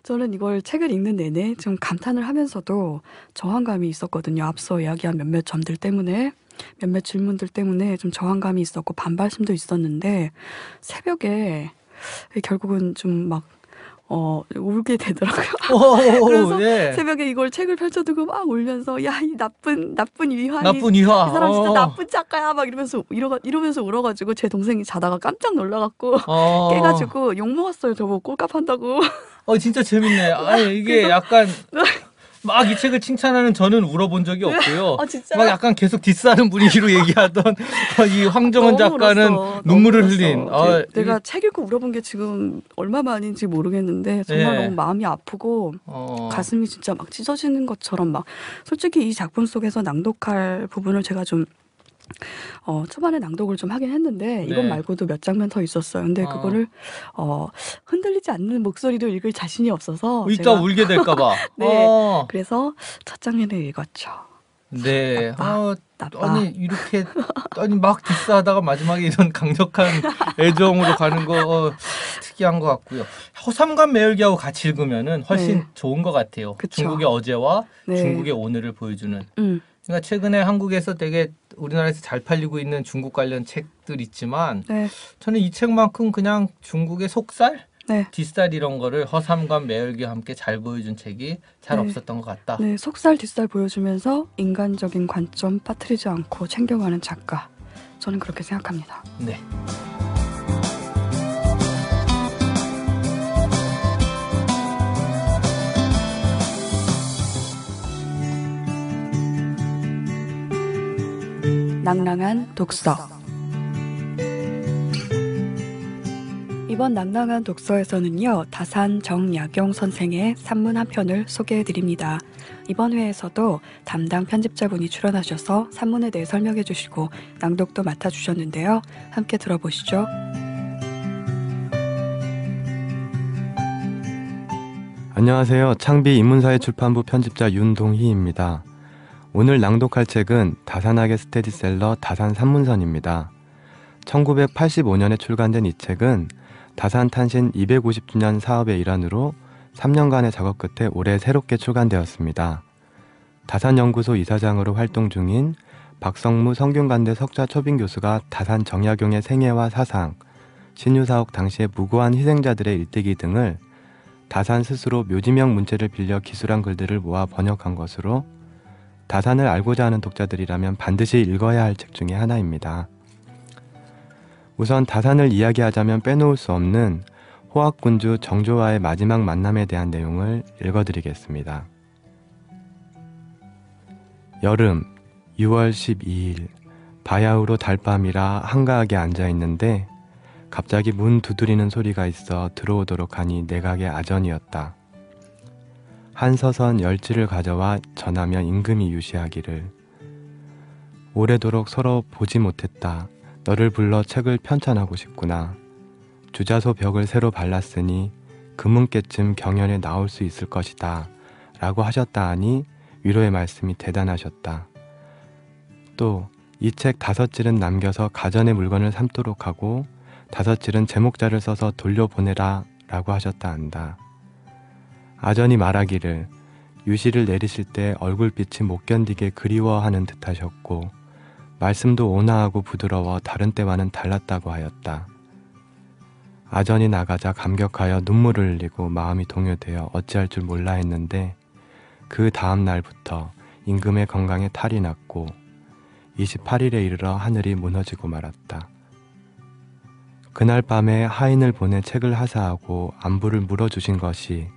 저는 이걸 책을 읽는 내내 좀 감탄을 하면서도 저항감이 있었거든요. 앞서 이야기한 몇몇 점들 때문에 몇몇 질문들 때문에 좀 저항감이 있었고 반발심도 있었는데 새벽에 결국은 좀막 어, 울게 되더라고요. 그래서 예. 새벽에 이걸 책을 펼쳐두고 막 울면서 야, 이 나쁜 나쁜 위화 나쁜 위화. 이 사람 진짜 어. 나쁜 작가야 막 이러면서 이러 이러면서 울어 가지고 제 동생이 자다가 깜짝 놀라 갖고 어. 깨 가지고 욕 먹었어요. 저보고 꼴값한다고. 어, 진짜 재밌네. 아, 이게 약간 네. 막이 책을 칭찬하는 저는 울어본 적이 네. 없고요. 아, 막 약간 계속 디스하는 분위기로 얘기하던 이 황정은 작가는 울었어. 눈물을 흘린. 아, 내가 책 읽고 울어본 게 지금 얼마 만인지 모르겠는데 정말 네. 너무 마음이 아프고 어. 가슴이 진짜 막 찢어지는 것처럼 막 솔직히 이 작품 속에서 낭독할 부분을 제가 좀 어, 초반에 낭독을 좀 하긴 했는데 이것 네. 말고도 몇 장면 더 있었어요. 근데 어. 그거를 어, 흔들리지 않는 목소리로 읽을 자신이 없어서 이따 제가... 울게 될까봐. 네. 어. 그래서 첫 장면을 읽었죠. 네. 나빠, 어, 나빠. 아니 이렇게 아니 막 디스하다가 마지막에 이런 강력한 애정으로 가는 거 어, 특이한 것 같고요. 허삼관 매일기하고 같이 읽으면은 훨씬 네. 좋은 것 같아요. 그쵸. 중국의 어제와 네. 중국의 오늘을 보여주는. 음. 그러니까 최근에 한국에서 되게 우리나라에서 잘 팔리고 있는 중국 관련 책들 있지만 네. 저는 이 책만큼 그냥 중국의 속살, 네. 뒷살 이런 거를 허삼과 매혈기와 함께 잘 보여준 책이 잘 네. 없었던 것 같다. 네, 속살 뒷살 보여주면서 인간적인 관점 빠뜨리지 않고 챙겨가는 작가. 저는 그렇게 생각합니다. 네. 낭랑한 독서 이번 낭랑한 독서에서는요 다산 정약용 선생의 산문 한 편을 소개해드립니다. 이번 회에서도 담당 편집자분이 출연하셔서 산문에 대해 설명해주시고 낭독도 맡아주셨는데요 함께 들어보시죠. 안녕하세요. 창비 인문사회 출판부 편집자 윤동희입니다. 오늘 낭독할 책은 다산학의 스테디셀러 다산 산문선입니다. 1985년에 출간된 이 책은 다산 탄신 250주년 사업의 일환으로 3년간의 작업 끝에 올해 새롭게 출간되었습니다. 다산연구소 이사장으로 활동 중인 박성무 성균관대 석좌 초빙 교수가 다산 정약용의 생애와 사상, 신유사옥 당시의 무고한 희생자들의 일대기 등을 다산 스스로 묘지명 문체를 빌려 기술한 글들을 모아 번역한 것으로 다산을 알고자 하는 독자들이라면 반드시 읽어야 할 책중에 하나입니다. 우선 다산을 이야기하자면 빼놓을 수 없는 호악군주 정조와의 마지막 만남에 대한 내용을 읽어드리겠습니다. 여름 6월 12일 바야흐로 달밤이라 한가하게 앉아있는데 갑자기 문 두드리는 소리가 있어 들어오도록 하니 내각의 아전이었다. 한서선 열지를 가져와 전하면 임금이 유시하기를 오래도록 서로 보지 못했다. 너를 불러 책을 편찬하고 싶구나. 주자소 벽을 새로 발랐으니 금은깨쯤 경연에 나올 수 있을 것이다. 라고 하셨다 하니 위로의 말씀이 대단하셨다. 또 이 책 다섯 질은 남겨서 가전의 물건을 삼도록 하고 다섯 질은 제목자를 써서 돌려보내라 라고 하셨다 한다. 아전이 말하기를 유시를 내리실 때 얼굴빛이 못 견디게 그리워하는 듯하셨고 말씀도 온화하고 부드러워 다른 때와는 달랐다고 하였다. 아전이 나가자 감격하여 눈물을 흘리고 마음이 동요되어 어찌할 줄 몰라 했는데 그 다음 날부터 임금의 건강에 탈이 났고 28일에 이르러 하늘이 무너지고 말았다. 그날 밤에 하인을 보내 책을 하사하고 안부를 물어주신 것이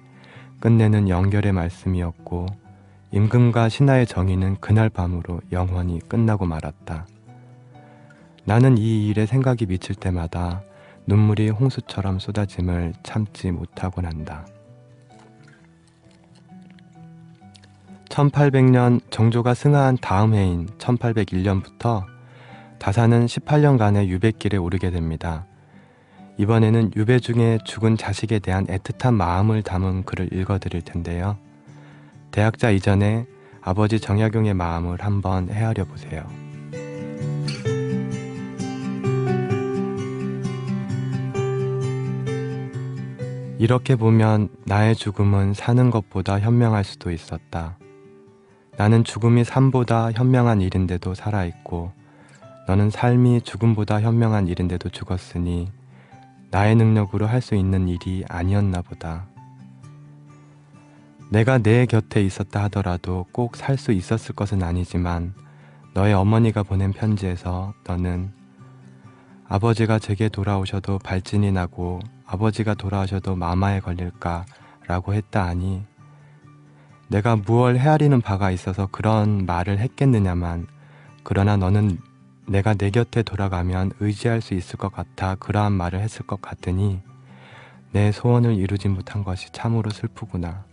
끝내는 연결의 말씀이었고 임금과 신하의 정의는 그날 밤으로 영원히 끝나고 말았다. 나는 이 일에 생각이 미칠 때마다 눈물이 홍수처럼 쏟아짐을 참지 못하곤 한다. 1800년 정조가 승하한 다음 해인 1801년부터 다사는 18년간의 유백길에 오르게 됩니다. 이번에는 유배 중에 죽은 자식에 대한 애틋한 마음을 담은 글을 읽어드릴 텐데요. 대학자 이전에 아버지 정약용의 마음을 한번 헤아려 보세요. 이렇게 보면 나의 죽음은 사는 것보다 현명할 수도 있었다. 나는 죽음이 삶보다 현명한 일인데도 살아있고, 너는 삶이 죽음보다 현명한 일인데도 죽었으니 나의 능력으로 할 수 있는 일이 아니었나 보다. 내가 내 곁에 있었다 하더라도 꼭 살 수 있었을 것은 아니지만 너의 어머니가 보낸 편지에서 너는 아버지가 제게 돌아오셔도 발진이 나고 아버지가 돌아오셔도 마마에 걸릴까 라고 했다 하니 내가 무얼 헤아리는 바가 있어서 그런 말을 했겠느냐만 그러나 너는 내가 내 곁에 돌아가면 의지할 수 있을 것 같아 그러한 말을 했을 것 같으니 내 소원을 이루지 못한 것이 참으로 슬프구나.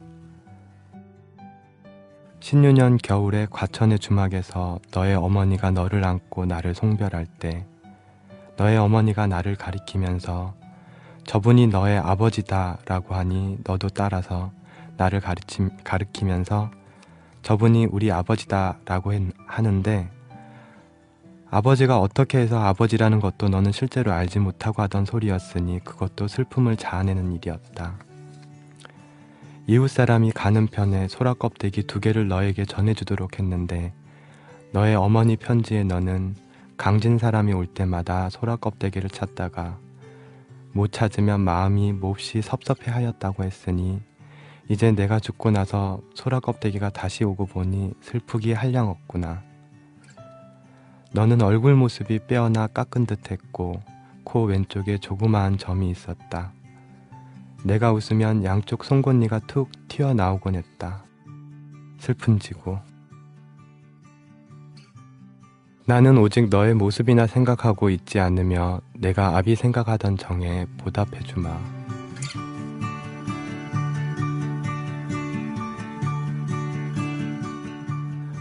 1 6년 겨울에 과천의 주막에서 너의 어머니가 너를 안고 나를 송별할 때 너의 어머니가 나를 가리키면서 저분이 너의 아버지다 라고 하니 너도 따라서 나를 가르치, 가르치면서 저분이 우리 아버지다 라고 했, 하는데 아버지가 어떻게 해서 아버지라는 것도 너는 실제로 알지 못하고 하던 소리였으니 그것도 슬픔을 자아내는 일이었다. 이웃 사람이 가는 편에 소라 껍데기 두 개를 너에게 전해주도록 했는데 너의 어머니 편지에 너는 강진 사람이 올 때마다 소라 껍데기를 찾다가 못 찾으면 마음이 몹시 섭섭해 하였다고 했으니 이제 내가 죽고 나서 소라 껍데기가 다시 오고 보니 슬프기 한량 없구나. 너는 얼굴 모습이 빼어나 깎은 듯했고 코 왼쪽에 조그마한 점이 있었다. 내가 웃으면 양쪽 송곳니가 툭 튀어나오곤 했다. 슬픈지고. 나는 오직 너의 모습이나 생각하고 있지 않으며 내가 아비 생각하던 정에 보답해주마.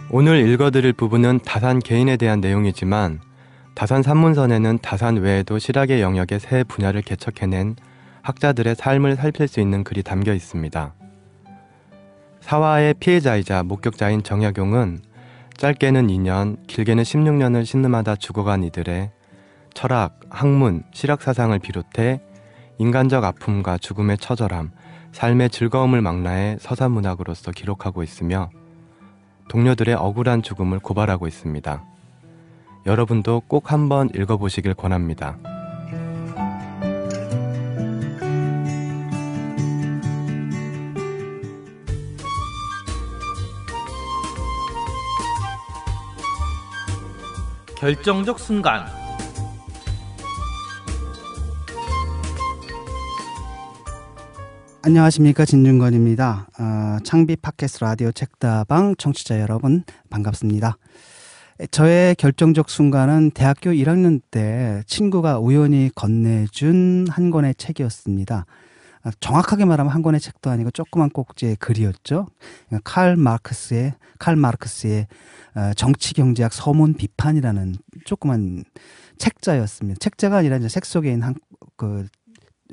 오늘 읽어드릴 부분은 다산 개인에 대한 내용이지만 다산 산문선에는 다산 외에도 실학의 영역의 새 분야를 개척해낸 학자들의 삶을 살필 수 있는 글이 담겨 있습니다. 사화의 피해자이자 목격자인 정약용은 짧게는 2년, 길게는 16년을 신음하다 죽어간 이들의 철학, 학문, 실학 사상을 비롯해 인간적 아픔과 죽음의 처절함, 삶의 즐거움을 망라해 서사문학으로서 기록하고 있으며 동료들의 억울한 죽음을 고발하고 있습니다. 여러분도 꼭 한번 읽어보시길 권합니다. 결정적 순간 안녕하십니까 진중건입니다. 어, 창비 팟캐스트 라디오 책다방 청취자 여러분 반갑습니다. 저의 결정적 순간은 대학교 1학년 때 친구가 우연히 건네준 한 권의 책이었습니다. 아, 정확하게 말하면 한 권의 책도 아니고 조그만 꼭지의 글이었죠. 그러니까 칼마크스의칼마크스의 어, 정치 경제학 서문 비판이라는 조그만 책자였습니다. 책자가 아니라 이제 책 속에 있는 한그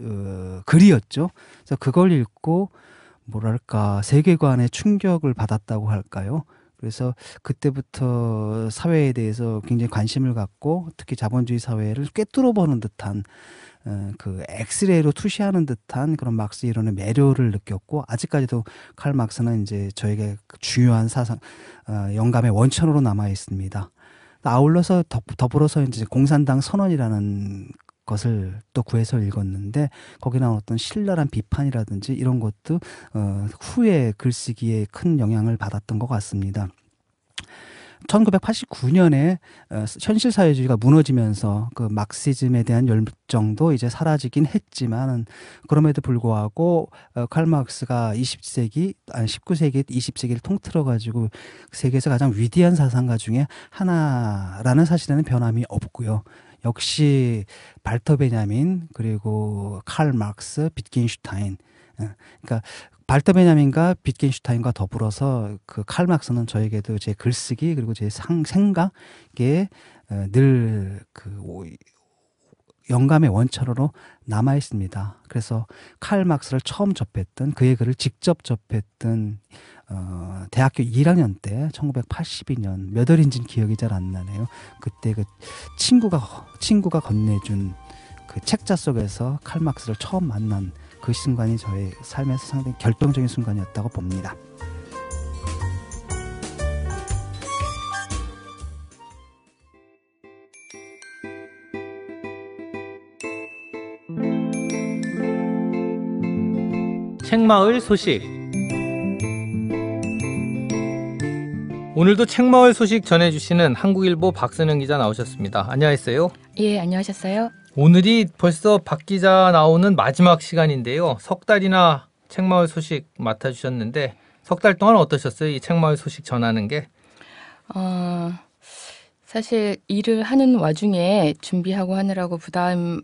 어, 글이었죠. 그래서 그걸 읽고 뭐랄까 세계관의 충격을 받았다고 할까요? 그래서 그때부터 사회에 대해서 굉장히 관심을 갖고 특히 자본주의 사회를 꿰뚫어 보는 듯한 어, 그 엑스레이로 투시하는 듯한 그런 막스 이론의 매료를 느꼈고 아직까지도 칼 막스는 이제 저에게 중요한 사상 어, 영감의 원천으로 남아 있습니다. 아울러서 더불어서 이제 공산당 선언이라는 것을 또 구해서 읽었는데 거기 나온 어떤 신랄한 비판이라든지 이런 것도 어, 후에 글쓰기에 큰 영향을 받았던 것 같습니다. 1989년에 어, 현실 사회주의가 무너지면서 그 막시즘에 대한 열정도 이제 사라지긴 했지만 그럼에도 불구하고 어, 칼마크스가 20세기 아니 19세기 20세기를 통틀어 가지고 세계에서 가장 위대한 사상가 중에 하나라는 사실에는 변함이 없고요. 역시 발터 베냐민 그리고 칼 마크스, 비트겐슈타인 예, 그러니까 발터 베냐민과 비트겐슈타인과 더불어서 그 칼 마크스는 저에게도 제 글쓰기 그리고 제 상, 생각에 어, 늘그 영감의 원천으로 남아 있습니다. 그래서 칼 막스를 처음 접했던 그의 글을 직접 접했던 어, 대학교 1학년 때 1982년 몇월인지 기억이 잘 안 나네요. 그때 그 친구가 친구가 건네준 그 책자 속에서 칼 막스를 처음 만난 그 순간이 저의 삶에서 상당히 결정적인 순간이었다고 봅니다. 책마을 소식 오늘도 책마을 소식 전해주시는 한국일보 박선영 기자 나오셨습니다. 안녕하세요. 예, 안녕하셨어요. 오늘이 벌써 박 기자 나오는 마지막 시간인데요. 석 달이나 책마을 소식 맡아주셨는데 석 달 동안 어떠셨어요? 이 책마을 소식 전하는 게? 어, 사실 일을 하는 와중에 준비하고 하느라고 부담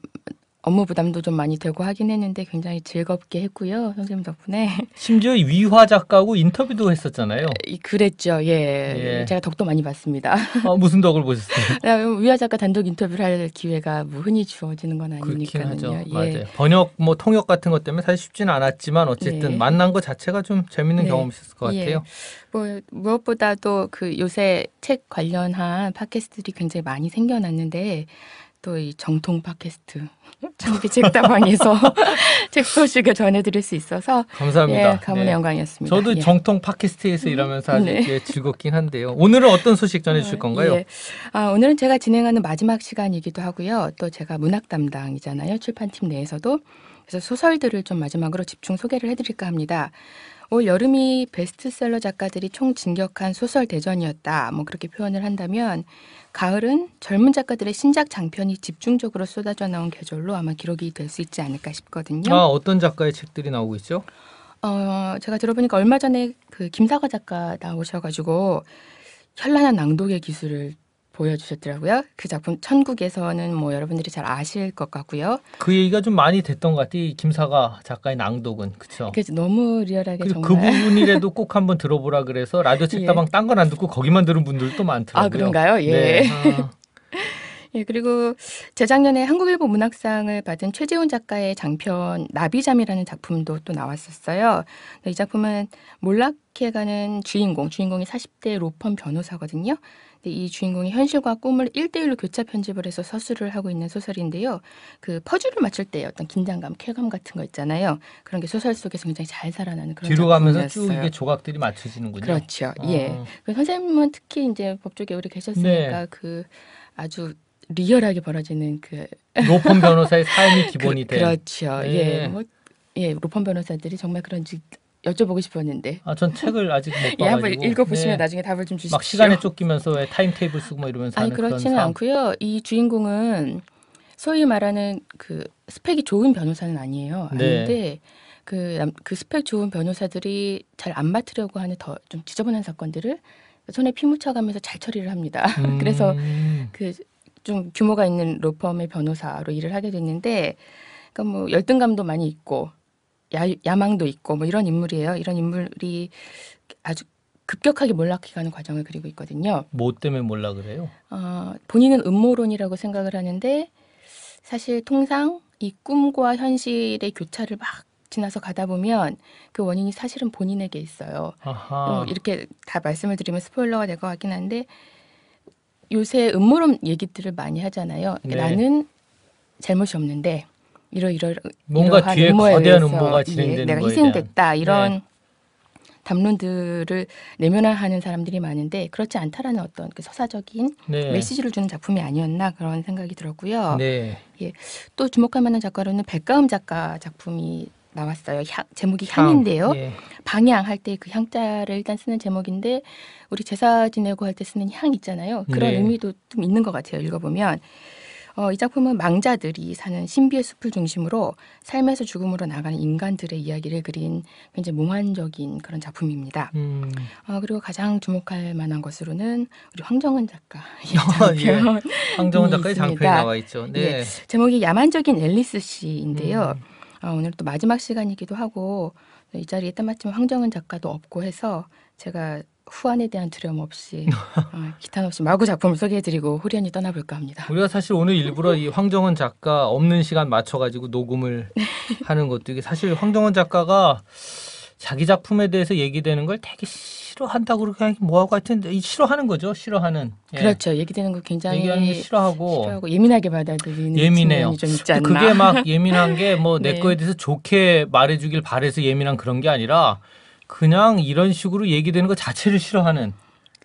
업무 부담도 좀 많이 되고 하긴 했는데 굉장히 즐겁게 했고요. 선생님 덕분에. 심지어 위화 작가하고 인터뷰도 했었잖아요. 그랬죠. 예. 예. 제가 덕도 많이 봤습니다. 아, 무슨 덕을 보셨어요? 네, 위화 작가 단독 인터뷰를 할 기회가 무 흔히 주어지는 건 아니니까요. 예. 맞아요. 번역 뭐 통역 같은 것 때문에 사실 쉽지는 않았지만 어쨌든 네. 만난 것 자체가 좀 재밌는 네. 경험이었을것 예. 같아요. 뭐 무엇보다도 그 요새 책 관련한 팟캐스트들이 굉장히 많이 생겨났는데 또이 정통 팟캐스트 장비 책다방에서 책 소식을 전해드릴 수 있어서 감사합니다. 예, 가문의 네. 영광이었습니다. 저도 예. 정통 팟캐스트에서 음, 일하면서 아주 네. 즐겁긴 한데요. 오늘은 어떤 소식 전해주실 아, 건가요? 예. 아, 오늘은 제가 진행하는 마지막 시간이기도 하고요. 또 제가 문학 담당이잖아요. 출판팀 내에서도 그래서 소설들을 좀 마지막으로 집중 소개를 해드릴까 합니다. 올 여름이 베스트셀러 작가들이 총 진격한 소설 대전이었다. 뭐 그렇게 표현을 한다면 가을은 젊은 작가들의 신작 장편이 집중적으로 쏟아져 나온 계절로 아마 기록이 될 수 있지 않을까 싶거든요. 아, 어떤 작가의 책들이 나오고 있죠? 어, 제가 들어보니까 얼마 전에 그 김사과 작가 나오셔가지고 현란한 낭독의 기술을 보여주셨더라고요. 그 작품 천국에서는 뭐 여러분들이 잘 아실 것 같고요. 그 얘기가 좀 많이 됐던 것 같아요. 김사가 작가의 낭독은 그렇죠. 그래서 너무 리얼하게 정말 그 부분이라도 꼭 한번 들어보라 그래서 라디오 책다방 예. 딴건 안 듣고 거기만 들은 분들도 많더라고요. 아 그런가요? 예. 네. 아. 예, 그리고 재작년에 한국일보 문학상을 받은 최재훈 작가의 장편 나비잠이라는 작품도 또 나왔었어요. 이 작품은 몰락해가는 주인공, 주인공이 40대 로펌 변호사거든요. 네, 이 주인공이 현실과 꿈을 1대1로 교차 편집을 해서 서술을 하고 있는 소설인데요. 그 퍼즐을 맞출 때 어떤 긴장감, 쾌감 같은 거 있잖아요. 그런 게 소설 속에서 굉장히 잘 살아나는 그런 뒤로 가면서 쭉 이게 조각들이 맞춰지는군요. 그렇죠. 어. 예. 그 선생님은 특히 이제 법조계 오래 계셨으니까 네. 그 아주 리얼하게 벌어지는 그 노펌 변호사의 삶이 그 기본이 그, 된 그렇죠. 예. 네. 예. 뭐 예, 로펌 변호사들이 정말 그런 여쭤보고 싶었는데. 아, 전 책을 아직 못 예, 봐가지고. 예, 한번 읽어보시면 네. 나중에 답을 좀주시오막 시간에 쫓기면서 왜 타임테이블 쓰고 뭐 이러면서 아니 그렇지는 않고요. 이 주인공은 소위 말하는 그 스펙이 좋은 변호사는 아니에요. 네. 아닌데 그, 그 스펙 좋은 변호사들이 잘 안 맡으려고 하는 더 좀 지저분한 사건들을 손에 피 묻혀가면서 잘 처리를 합니다. 음. 그래서 그 좀 규모가 있는 로펌의 변호사로 일을 하게 됐는데, 그러니까 뭐 열등감도 많이 있고 야, 야망도 있고 뭐 이런 인물이에요. 이런 인물이 아주 급격하게 몰락해가는 과정을 그리고 있거든요. 뭐 때문에 몰락을 해요? 어, 본인은 음모론이라고 생각을 하는데 사실 통상 이 꿈과 현실의 교차를 막 지나서 가다 보면 그 원인이 사실은 본인에게 있어요. 아하. 어, 이렇게 다 말씀을 드리면 스포일러가 될 것 같긴 한데 요새 음모론 얘기들을 많이 하잖아요. 그러니까 네. 나는 잘못이 없는데 이러이러 뭔가 뒤에 거대한 음모가 예, 진행되는 예, 내가 희생됐다 이런 네. 담론들을 내면화하는 사람들이 많은데 그렇지 않다라는 어떤 그 서사적인 네. 메시지를 주는 작품이 아니었나 그런 생각이 들었고요. 네. 예, 또 주목할 만한 작가로는 백가음 작가 작품이 나왔어요. 향, 제목이 향인데요. 예. 방향 할 때 그 향자를 일단 쓰는 제목인데 우리 제사 지내고 할 때 쓰는 향 있잖아요. 그런 네. 의미도 좀 있는 것 같아요. 읽어보면 어, 이 작품은 망자들이 사는 신비의 숲을 중심으로 삶에서 죽음으로 나가는 인간들의 이야기를 그린 굉장히 몽환적인 그런 작품입니다. 음. 어, 그리고 가장 주목할 만한 것으로는 우리 황정은 작가의 장편. 어, 예. 황정은 작가의 장편이 나와 있죠. 네. 예. 제목이 야만적인 앨리스 씨인데요. 음. 어, 오늘 또 마지막 시간이기도 하고 이 자리에 때마침 황정은 작가도 없고 해서 제가 후환에 대한 두려움 없이 어, 기탄 없이 마구 작품을 소개해드리고 후련히 떠나볼까 합니다. 우리가 사실 오늘 일부러 이 황정은 작가 없는 시간 맞춰가지고 녹음을 네. 하는 것도 이게 사실 황정은 작가가 자기 작품에 대해서 얘기되는 걸 되게 싫어한다고 그렇게 뭐하고 하여튼 싫어하는 거죠. 싫어하는. 예. 그렇죠. 얘기되는 거 굉장히 얘기하는 싫어하고, 싫어하고 예민하게 받아들이는 예민해요. 좀 있지 않나. 그게 막 예민한 게 뭐내 네. 거에 대해서 좋게 말해주길 바래서 예민한 그런 게 아니라 그냥 이런 식으로 얘기되는 것 자체를 싫어하는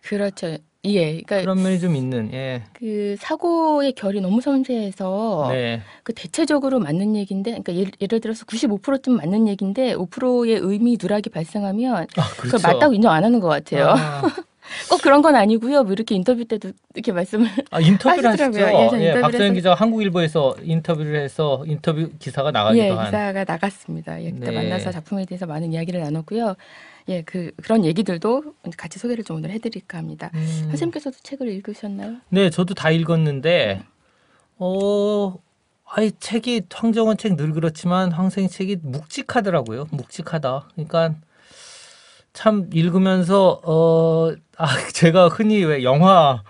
그렇죠. 예, 그러니까 그런 면이 좀 있는 예. 그 사고의 결이 너무 섬세해서 네. 그 대체적으로 맞는 얘기인데, 그러니까 예를, 예를 들어서 95%쯤 맞는 얘기인데 5%의 의미 누락이 발생하면 아, 그렇죠. 그걸 맞다고 인정 안 하는 것 같아요. 아. 꼭 그런 건 아니고요. 뭐 이렇게 인터뷰 때도 이렇게 말씀을 아, 인터뷰를 하시더죠 예, 박소영 기자 한국일보에서 인터뷰를 해서 인터뷰 기사가 나가기도 예, 한. 기사가 나갔습니다. 예, 그때 네. 만나서 작품에 대해서 많은 이야기를 나눴고요. 예, 그 그런 얘기들도 같이 소개를 좀 오늘 해드릴까 합니다. 음. 선생님께서도 책을 읽으셨나요? 네, 저도 다 읽었는데 어. 아이 책이 황정원 책 늘 그렇지만 황생 책이 묵직하더라고요. 묵직하다. 그러니까 참 읽으면서 어아 제가 흔히 왜 영화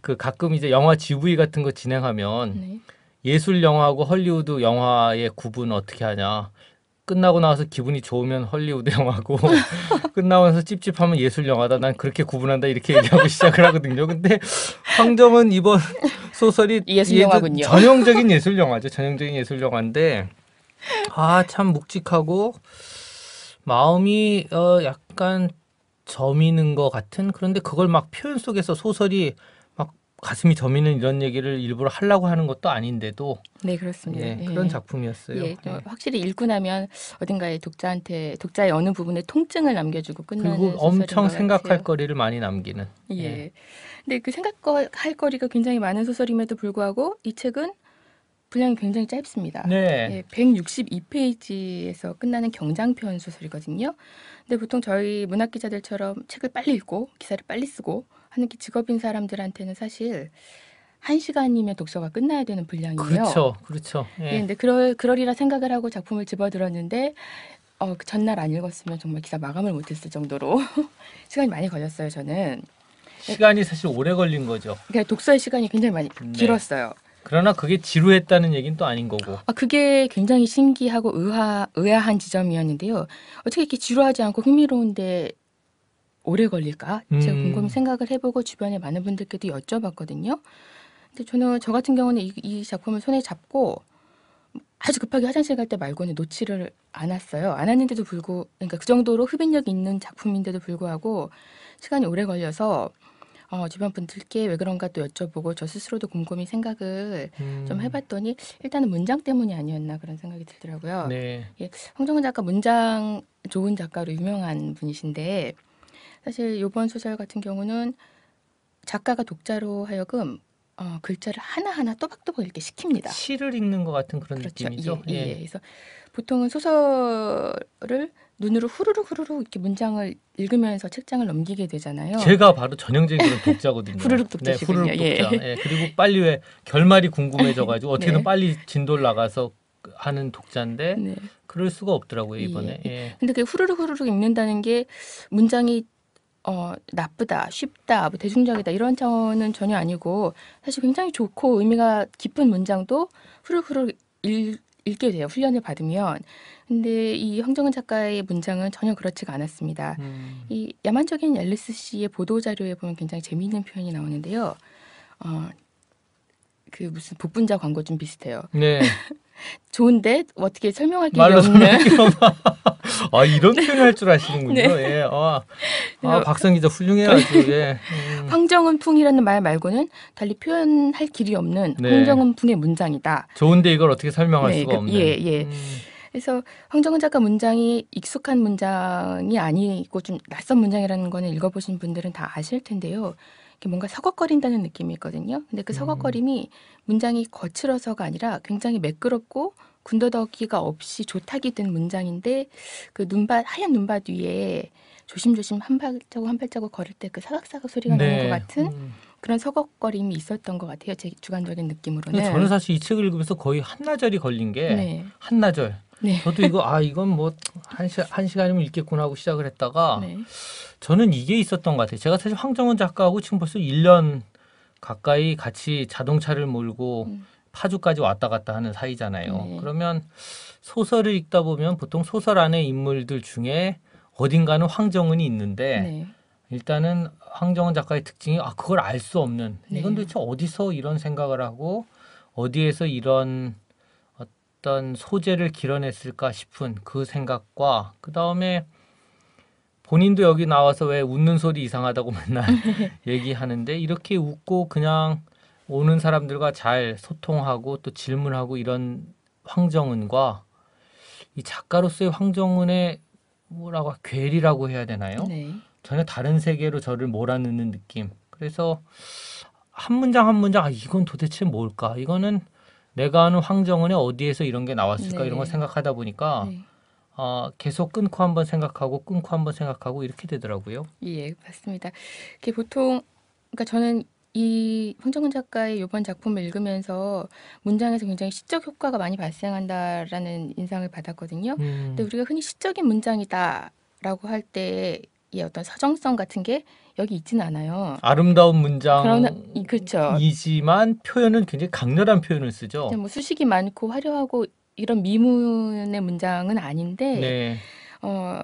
그 가끔 이제 영화 GV 같은 거 진행하면 네. 예술 영화하고 헐리우드 영화의 구분 어떻게 하냐. 끝나고 나서 기분이 좋으면 헐리우드 영화고 끝나고 나서 찝찝하면 예술 영화다. 난 그렇게 구분한다. 이렇게 얘기하고 시작을 하거든요. 근데 황정은 이번 소설이 예술 영화군요. 전형적인 예술 영화죠. 전형적인 예술 영화인데 아참 묵직하고 마음이 어 약간 저미는 것 같은 그런데 그걸 막 표현 속에서 소설이 막 가슴이 저미는 이런 얘기를 일부러 하려고 하는 것도 아닌데도 네 그렇습니다 예, 예. 그런 예. 작품이었어요 예, 예. 확실히 읽고 나면 어딘가에 독자한테 독자의 어느 부분에 통증을 남겨주고 끝나는 그리고 엄청 생각할 거리를 많이 남기는 예. 예. 근데 그 생각할 거리가 굉장히 많은 소설임에도 불구하고 이 책은 분량이 굉장히 짧습니다. 네. 예, 162페이지에서 끝나는 경장편 소설이거든요. 근데 보통 저희 문학 기자들처럼 책을 빨리 읽고 기사를 빨리 쓰고 하는 게 직업인 사람들한테는 사실 한 시간이면 독서가 끝나야 되는 분량이에요. 그렇죠, 그렇죠. 예. 예, 근데 그럴 그러리라 생각을 하고 작품을 집어들었는데 어, 그 전날 안 읽었으면 정말 기사 마감을 못했을 정도로 시간이 많이 걸렸어요. 저는 시간이 사실 오래 걸린 거죠. 그러니까 독서의 시간이 굉장히 많이 네. 길었어요. 그러나 그게 지루했다는 얘기는 또 아닌 거고. 아, 그게 굉장히 신기하고 의아, 의아한 지점이었는데요. 어떻게 이렇게 지루하지 않고 흥미로운데 오래 걸릴까? 음. 제가 곰곰히 생각을 해보고 주변에 많은 분들께도 여쭤봤거든요. 근데 저는 저 같은 경우는 이, 이 작품을 손에 잡고 아주 급하게 화장실 갈 때 말고는 놓지를 않았어요. 안았는데도 불구, 그러니까 그 정도로 흡인력 있는 작품인데도 불구하고 시간이 오래 걸려서 어, 주변 분들께 왜 그런가 또 여쭤보고 저 스스로도 곰곰이 생각을 음. 좀 해봤더니 일단은 문장 때문이 아니었나 그런 생각이 들더라고요. 네. 예, 황정은 작가 문장 좋은 작가로 유명한 분이신데 사실 이번 소설 같은 경우는 작가가 독자로 하여금 어, 글자를 하나하나 또박또박 이렇게 시킵니다. 시를 읽는 것 같은 그런 그렇죠. 느낌이죠. 예, 예. 예. 예. 그래서 보통은 소설을 눈으로 후루룩 후루룩 이렇게 문장을 읽으면서 책장을 넘기게 되잖아요. 제가 바로 전형적인 그런 독자거든요. 후루룩 독자 네, 후루룩 예. 독자. 예. 예. 그리고 빨리 왜 결말이 궁금해져가지고 네. 어떻게든 네. 빨리 진도를 나가서 하는 독자인데 네. 그럴 수가 없더라고요 이번에. 예. 예. 근데 그 후루룩 후루룩 읽는다는 게 문장이 어, 나쁘다, 쉽다, 뭐 대중적이다 이런 차원은 전혀 아니고 사실 굉장히 좋고 의미가 깊은 문장도 후루룩 후루룩 읽게 돼요 훈련을 받으면. 근데 이 황정은 작가의 문장은 전혀 그렇지가 않았습니다. 음. 이 야만적인 앨리스 씨의 보도 자료에 보면 굉장히 재미있는 표현이 나오는데요. 어, 그 무슨 복분자 광고 좀 비슷해요. 네. 좋은데 어떻게 설명할 게 없는. 아 이런 네. 표현 할줄 아시는군요. 네. 예. 아, 아 박성 기자 훌륭해요. 아주. 그 예. 음. 황정은풍이라는 말 말고는 달리 표현할 길이 없는 네. 황정은풍의 문장이다. 좋은데 이걸 어떻게 설명할 네, 수가 그, 예, 없는. 예, 예. 음. 그래서 황정은 작가 문장이 익숙한 문장이 아니고 좀 낯선 문장이라는 거는 읽어보신 분들은 다 아실 텐데요. 뭔가 서걱거린다는 느낌이 있거든요. 근데 그 음. 서걱거림이 문장이 거칠어서가 아니라 굉장히 매끄럽고 군더더기가 없이 좋다기 든 문장인데 그 눈밭 하얀 눈밭 위에 조심조심 한 발자국 한 발자국 걸을 때 그 사각사각 소리가 네. 나는 것 같은 음. 그런 서걱거림이 있었던 것 같아요. 제 주관적인 느낌으로는. 저는 사실 이 책을 읽으면서 거의 한나절이 걸린 게 네. 한나절 네. 저도 이거 아 이건 뭐한 시간 한 시간이면 읽겠구나 하고 시작을 했다가 네. 저는 이게 있었던 것 같아요. 제가 사실 황정은 작가하고 지금 벌써 1년 가까이 같이 자동차를 몰고 음. 파주까지 왔다 갔다 하는 사이잖아요. 네. 그러면 소설을 읽다 보면 보통 소설 안에 인물들 중에 어딘가는 황정은이 있는데 네. 일단은 황정은 작가의 특징이 아 그걸 알 수 없는 이건 네. 도대체 어디서 이런 생각을 하고 어디에서 이런 어떤 소재를 길어냈을까 싶은 그 생각과 그 다음에 본인도 여기 나와서 왜 웃는 소리 이상하다고 맨날 얘기하는데 이렇게 웃고 그냥 오는 사람들과 잘 소통하고 또 질문하고 이런 황정은과 이 작가로서의 황정은의 뭐라고 괴리라고 해야 되나요? 네. 전혀 다른 세계로 저를 몰아넣는 느낌. 그래서 한 문장 한 문장 아 이건 도대체 뭘까? 이거는 내가 아는 황정은의 어디에서 이런 게 나왔을까 네. 이런 걸 네. 생각하다 보니까 네. 어, 계속 끊고 한번 생각하고 끊고 한번 생각하고 이렇게 되더라고요. 예, 맞습니다. 이게 보통 그러니까 저는 이 황정은 작가의 이번 작품을 읽으면서 문장에서 굉장히 시적 효과가 많이 발생한다라는 인상을 받았거든요. 음. 근데 우리가 흔히 시적인 문장이다라고 할때 이 어떤 사정성 같은 게 여기 있지는 않아요. 아름다운 문장이지만 그렇죠. 표현은 굉장히 강렬한 표현을 쓰죠. 뭐 수식이 많고 화려하고 이런 미문의 문장은 아닌데 네. 어,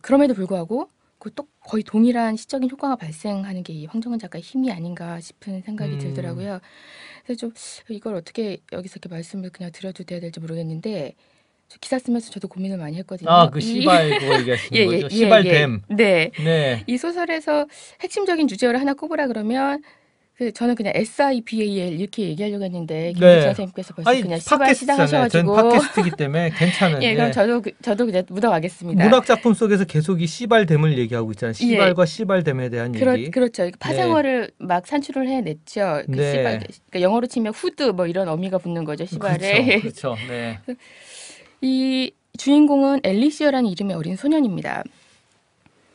그럼에도 불구하고 그또 거의 동일한 시적인 효과가 발생하는 게이 황정은 작가의 힘이 아닌가 싶은 생각이 음. 들더라고요. 그래서 좀 이걸 어떻게 여기서 이렇게 말씀을 그냥 드려도 돼야 될지 모르겠는데 저 기사 쓰면서 저도 고민을 많이 했거든요. 아, 그 시발 그거 얘기하시는 예, 거죠? 예, 시발댐. 예, 예. 네. 네. 이 소설에서 핵심적인 주제를 하나 꼽으라 그러면 그 저는 그냥 S I B A L 이렇게 얘기하려고 했는데 네. 김 선생님께서 벌써 아니, 그냥 시발 시장하셔가지고 팟캐스트기 때문에 괜찮은. 예, 그럼 저도 그, 저도 그냥 묻어가겠습니다. 문학 작품 속에서 계속 이 시발됨을 얘기하고 있잖아요. 예. 시발과 예. 시발됨에 대한 그렇, 얘기. 그렇죠. 네. 파생어를 네. 막 산출을 해냈죠. 그 네. 시발, 그러니까 영어로 치면 후드 뭐 이런 어미가 붙는 거죠. 시발에. 그렇죠. 그렇죠. 네. 그이 주인공은 엘리시어라는 이름의 어린 소년입니다.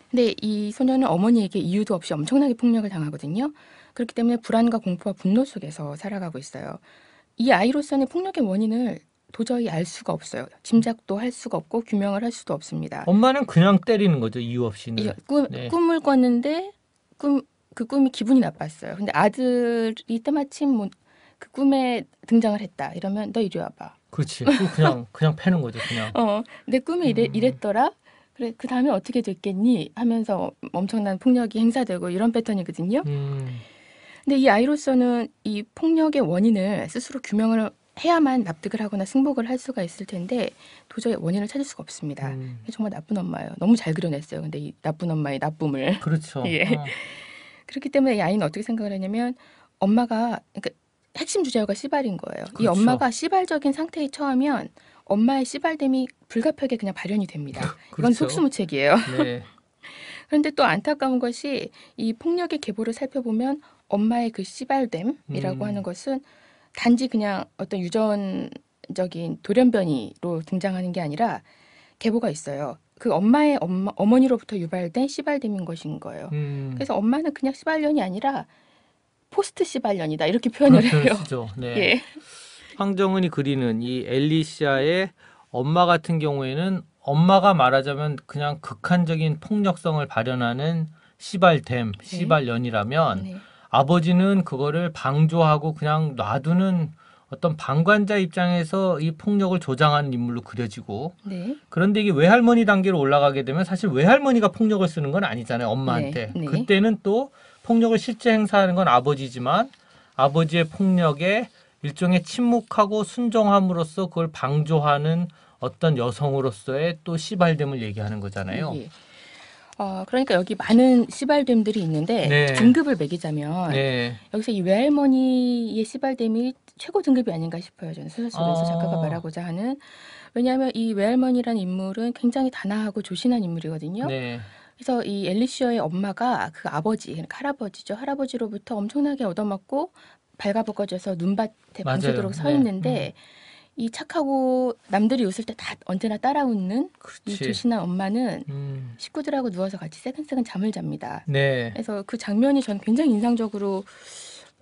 근데 이 소년은 어머니에게 이유도 없이 엄청나게 폭력을 당하거든요. 그렇기 때문에 불안과 공포와 분노 속에서 살아가고 있어요. 이 아이로서는 폭력의 원인을 도저히 알 수가 없어요. 짐작도 할 수가 없고 규명을 할 수도 없습니다. 엄마는 그냥 때리는 거죠 이유 없이는. 예, 꿈, 네. 꿈을 꿨는데 꿈 그 꿈이 기분이 나빴어요. 근데 아들이 때마침 뭐, 그 꿈에 등장을 했다 이러면 너 이리 와봐. 그렇지. 그냥 그냥 패는 거죠, 그냥. 어, 내 꿈이 이래, 음. 이랬더라. 그래 그 다음에 어떻게 됐겠니 하면서 엄청난 폭력이 행사되고 이런 패턴이거든요. 음. 근데 이 아이로서는 이 폭력의 원인을 스스로 규명을 해야만 납득을 하거나 승복을 할 수가 있을 텐데 도저히 원인을 찾을 수가 없습니다. 음. 정말 나쁜 엄마예요. 너무 잘 그려냈어요. 근데 이 나쁜 엄마의 나쁨을. 그렇죠. 예. 아. 그렇기 때문에 이 아이는 어떻게 생각을 하냐면 엄마가 그러니까 핵심 주제가 시발인 거예요. 그렇죠. 이 엄마가 시발적인 상태에 처하면 엄마의 시발됨이 불가피하게 그냥 발현이 됩니다. 그렇죠. 이건 속수무책이에요. 네. 그런데 또 안타까운 것이 이 폭력의 계보를 살펴보면 엄마의 그 시발됨이라고 음. 하는 것은 단지 그냥 어떤 유전적인 돌연변이로 등장하는 게 아니라 계보가 있어요. 그 엄마의 엄마, 어머니로부터 유발된 시발됨인 것인 거예요. 음. 그래서 엄마는 그냥 시발년이 아니라 포스트 시발년이다 이렇게 표현을 그렇죠, 해요. 죠 그렇죠. 네. 예. 황정은이 그리는 이 엘리시아의 엄마 같은 경우에는 엄마가 말하자면 그냥 극한적인 폭력성을 발현하는 시발됨, 네. 시발년이라면 네. 아버지는 그거를 방조하고 그냥 놔두는 어떤 방관자 입장에서 이 폭력을 조장하는 인물로 그려지고 네. 그런데 이게 외할머니 단계로 올라가게 되면 사실 외할머니가 폭력을 쓰는 건 아니잖아요 엄마한테 네, 네. 그때는 또 폭력을 실제 행사하는 건 아버지지만 아버지의 폭력에 일종의 침묵하고 순종함으로써 그걸 방조하는 어떤 여성으로서의 또 시발됨을 얘기하는 거잖아요. 예. 어, 그러니까 여기 많은 시발됨들이 있는데 네. 등급을 매기자면 네. 여기서 이 외할머니의 시발됨이 최고 등급이 아닌가 싶어요. 저는 소설 속에서 어. 작가가 말하고자 하는 왜냐하면 이외할머니라는 인물은 굉장히 단아하고 조신한 인물이거든요. 네. 그래서 이 엘리시어의 엄마가 그 아버지, 그러니까 할아버지죠. 할아버지로부터 엄청나게 얻어맞고 발가벗겨져서 눈밭에 반서도록 서 있는데 네. 음. 이 착하고 남들이 웃을 때 다 언제나 따라 웃는 그렇지. 이 조신한 엄마는 음. 식구들하고 누워서 같이 새근새근 잠을 잡니다. 네. 그래서 그 장면이 전 굉장히 인상적으로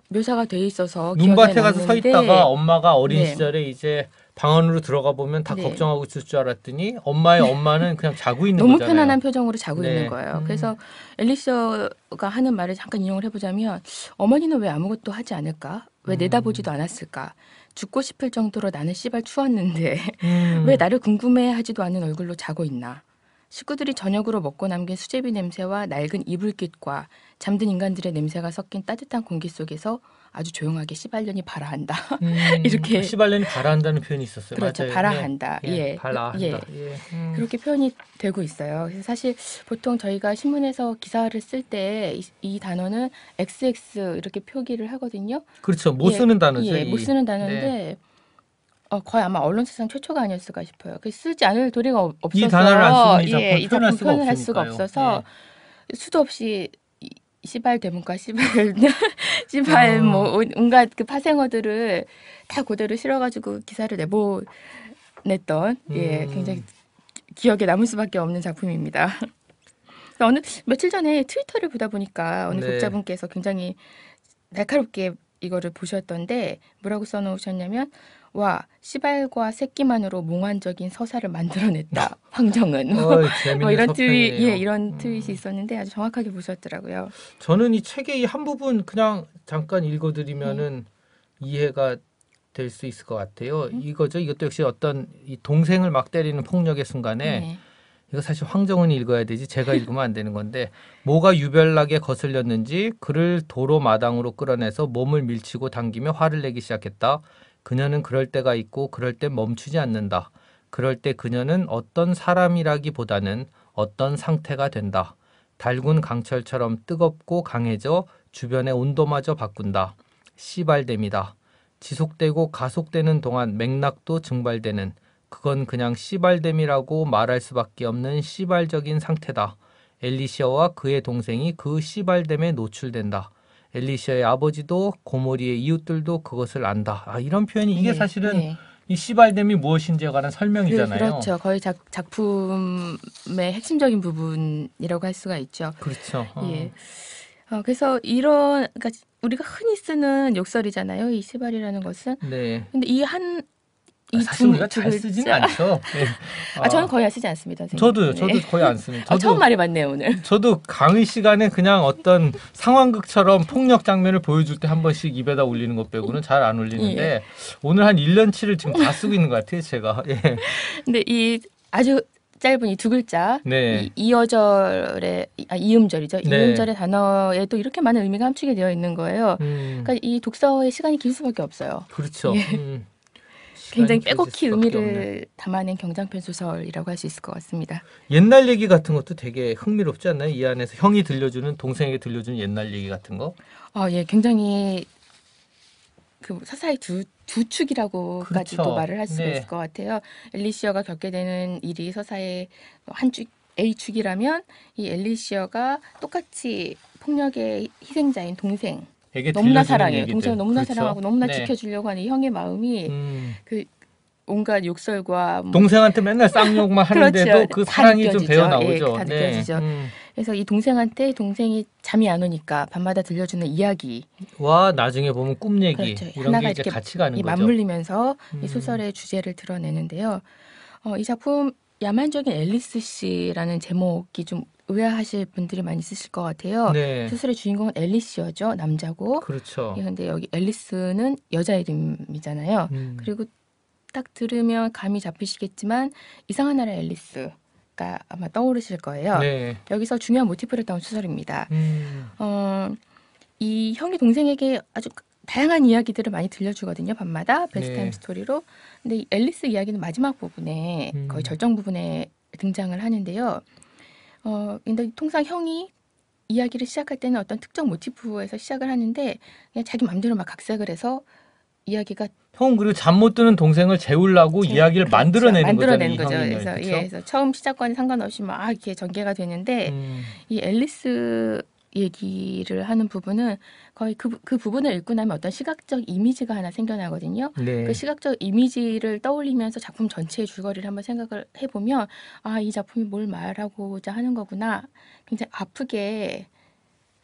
묘사가 돼 있어서 눈밭에 가서 서 있다가 엄마가 어린 네. 시절에 이제 방 안으로 들어가 보면 다 네. 걱정하고 있을 줄 알았더니 엄마의 엄마는 그냥 자고 있는 너무 거잖아요. 편안한 표정으로 자고 네. 있는 거예요. 음. 그래서 앨리서가 하는 말을 잠깐 인용을 해보자면 어머니는 왜 아무것도 하지 않을까? 왜 음. 내다보지도 않았을까? 죽고 싶을 정도로 나는 씨발 추웠는데 음. 왜 나를 궁금해하지도 않은 얼굴로 자고 있나? 식구들이 저녁으로 먹고 남긴 수제비 냄새와 낡은 이불깃과 잠든 인간들의 냄새가 섞인 따뜻한 공기 속에서 아주 조용하게 시발년이 발아한다. 음, 이렇게 그 시발년이 발아한다는 표현이 있었어요. 그렇죠. 맞아요. 예. 발아한다. 예. 예. 발아한다. 예. 예. 음. 그렇게 표현이 되고 있어요. 그래서 사실 보통 저희가 신문에서 기사를 쓸 때이 이 단어는 XX 이렇게 표기를 하거든요. 그렇죠. 못 예. 쓰는 단어죠. 예. 못 쓰는 단어인데 네. 어, 거의 아마 언론사상 최초가 아니었을까 싶어요. 쓰지 않을 도리가 없어서 예, 이 단어를 안 쓰면 이 작품, 예, 이 작품 표현을 할 수가 없어서 수도 없이 시발 대문과 시발 시발 어. 뭐 온갖 그 파생어들을 다 그대로 실어가지고 기사를 내보 냈던 예, 음. 예 굉장히 기억에 남을 수밖에 없는 작품입니다. 그러니까 어느 며칠 전에 트위터를 보다 보니까 어느 네. 독자분께서 굉장히 날카롭게 이거를 보셨던데 뭐라고 써놓으셨냐면 와 시발과 새끼만으로 몽환적인 서사를 만들어냈다. 황정은 어, 뭐 이런 트윗, 예 이런 음. 트윗이 있었는데 아주 정확하게 보셨더라고요. 저는 이 책의 이한 부분 그냥 잠깐 읽어드리면은 음. 이해가 될 수 있을 것 같아요. 음? 이거죠. 이것도 역시 어떤 이 동생을 막 때리는 폭력의 순간에. 네. 이거 사실 황정은 읽어야 되지 제가 읽으면 안 되는 건데 뭐가 유별나게 거슬렸는지 그를 도로 마당으로 끌어내서 몸을 밀치고 당기며 화를 내기 시작했다. 그녀는 그럴 때가 있고 그럴 때 멈추지 않는다. 그럴 때 그녀는 어떤 사람이라기보다는 어떤 상태가 된다. 달군 강철처럼 뜨겁고 강해져 주변의 온도마저 바꾼다. 씨발됨이다. 지속되고 가속되는 동안 맥락도 증발되는 그건 그냥 씨발됨이라고 말할 수밖에 없는 씨발적인 상태다. 엘리시아와 그의 동생이 그 씨발됨에 노출된다. 엘리시아의 아버지도 고모리의 이웃들도 그것을 안다. 아, 이런 표현이 이게 네, 사실은 네. 이 시발됨이 무엇인지에 관한 설명이잖아요. 그, 렇죠 거의 작, 작품의 핵심적인 부분이라고 할 수가 있죠. 그렇죠. 어. 예. 어, 그래서 이런 그러니까 우리가 흔히 쓰는 욕설이잖아요. 이 시발이라는 것은. 네. 근데 이한 아, 사실 우리가 잘 쓰지는 않죠. 네. 아, 아, 저는 거의 쓰지 않습니다. 선생님. 저도요. 네. 저도 네. 거의 안 씁니다. 아, 저도, 아, 처음 말해봤네요 오늘. 저도 강의 시간에 그냥 어떤 상황극처럼 폭력 장면을 보여줄 때 한 번씩 입에다 올리는 것 빼고는 잘 안 올리는데 예. 오늘 한 1년치를 지금 다 쓰고 있는 것 같아요 제가. 예. 근데 이 아주 짧은 이 두 글자 네. 이어절의 아, 이음절이죠 네. 이음절의 단어에 또 이렇게 많은 의미가 함축이 되어 있는 거예요. 음. 그러니까 이 독서의 시간이 길 수밖에 없어요. 그렇죠. 예. 음. 굉장히 빼곡히 의미를 담아낸 경장편 소설이라고 할 수 있을 것 같습니다. 옛날 얘기 같은 것도 되게 흥미롭지 않나요? 이 안에서 형이 들려주는 동생에게 들려주는 옛날 얘기 같은 거? 아, 예, 굉장히 그 사사의 두, 두 축이라고까지도 그렇죠. 말을 할수 네. 있을 것 같아요. 엘리시어가 겪게 되는 일이 서사의 뭐 한 축, A 축이라면 이 엘리시어가 똑같이 폭력의 희생자인 동생 너무나 사랑해. 요 동생을 너무나 그렇죠? 사랑하고 너무나 네. 지켜주려고 하는 형의 마음이 음. 그 온갖 욕설과 뭐 동생한테 맨날 쌍욕만 그렇죠. 하는데도 그렇죠. 그 사랑이 좀 배어 나오죠. 예, 다 네. 느껴지죠. 음. 그래서 이 동생한테 동생이 잠이 안 오니까 밤마다 들려주는 이야기. 와 나중에 보면 꿈 얘기 그렇죠. 이런 게 이제 같이 가는 이 거죠. 맞물리면서 음. 이 소설의 주제를 드러내는데요. 어, 이 작품 야만적인 앨리스 씨라는 제목이 좀 의아하실 분들이 많이 있으실 것 같아요. 네. 소설의 주인공은 앨리스여죠. 남자고. 그렇죠. 예, 근데 여기 앨리스는 여자 이름이잖아요. 음. 그리고 딱 들으면 감이 잡히시겠지만 이상한 나라 앨리스. 가 아마 떠오르실 거예요. 네. 여기서 중요한 모티프를 따온 소설입니다. 음. 어, 이 형이 동생에게 아주 다양한 이야기들을 많이 들려주거든요. 밤마다 베스트타임 네. 스토리로 근데 이 앨리스 이야기는 마지막 부분에 음. 거의 절정 부분에 등장을 하는데요. 어, 근데 통상 형이 이야기를 시작할 때는 어떤 특정 모티프에서 시작을 하는데 그냥 자기 마음대로 막 각색을 해서 이야기가 형 그리고 잠 못 드는 동생을 재우려고 제, 이야기를 그렇죠. 만들어내는, 만들어낸 거죠. 거죠. 그래서 그렇죠? 예, 그래서 처음 시작과는 상관없이 막이렇게 전개가 되는데 음. 이 앨리스 얘기를 하는 부분은 거의 그, 그 부분을 읽고 나면 어떤 시각적 이미지가 하나 생겨나거든요. 네. 그 시각적 이미지를 떠올리면서 작품 전체의 줄거리를 한번 생각을 해보면 아, 이 작품이 뭘 말하고자 하는 거구나. 굉장히 아프게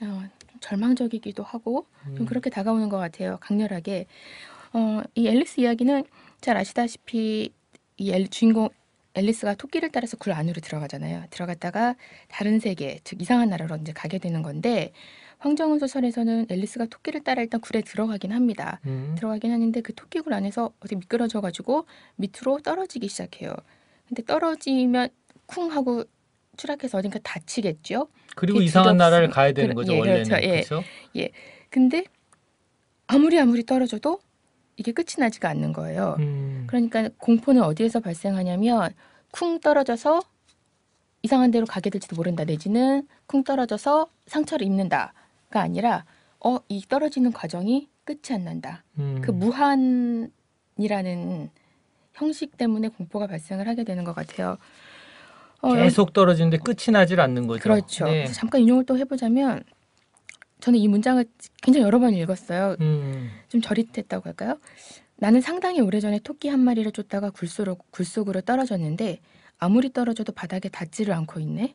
어, 절망적이기도 하고 좀 음. 그렇게 다가오는 것 같아요. 강렬하게. 어, 이 앨리스 이야기는 잘 아시다시피 이 주인공 앨리스가 토끼를 따라서 굴 안으로 들어가잖아요. 들어갔다가 다른 세계, 즉 이상한 나라로 이제 가게 되는 건데 황정은 소설에서는 앨리스가 토끼를 따라 일단 굴에 들어가긴 합니다. 음. 들어가긴 하는데 그 토끼굴 안에서 어떻게 미끄러져 가지고 밑으로 떨어지기 시작해요. 근데 떨어지면 쿵 하고 추락해서 어딘가 다치겠죠. 그리고 이상한 나라를 가야 되는 거죠 그, 예, 원래는 그렇죠. 예, 그렇죠? 예. 근데 아무리 아무리 떨어져도 이게 끝이 나지가 않는 거예요. 음. 그러니까 공포는 어디에서 발생하냐면 쿵 떨어져서 이상한 데로 가게 될지도 모른다 내지는 쿵 떨어져서 상처를 입는다가 아니라 어 이 떨어지는 과정이 끝이 안 난다. 음. 그 무한이라는 형식 때문에 공포가 발생을 하게 되는 것 같아요. 어, 계속 떨어지는데 끝이 나질 않는 거죠. 그렇죠. 네. 잠깐 인용을 또 해보자면 저는 이 문장을 굉장히 여러 번 읽었어요. 음. 좀 저릿했다고 할까요? 나는 상당히 오래전에 토끼 한 마리를 쫓다가 굴속으로, 굴속으로 떨어졌는데 아무리 떨어져도 바닥에 닿지를 않고 있네.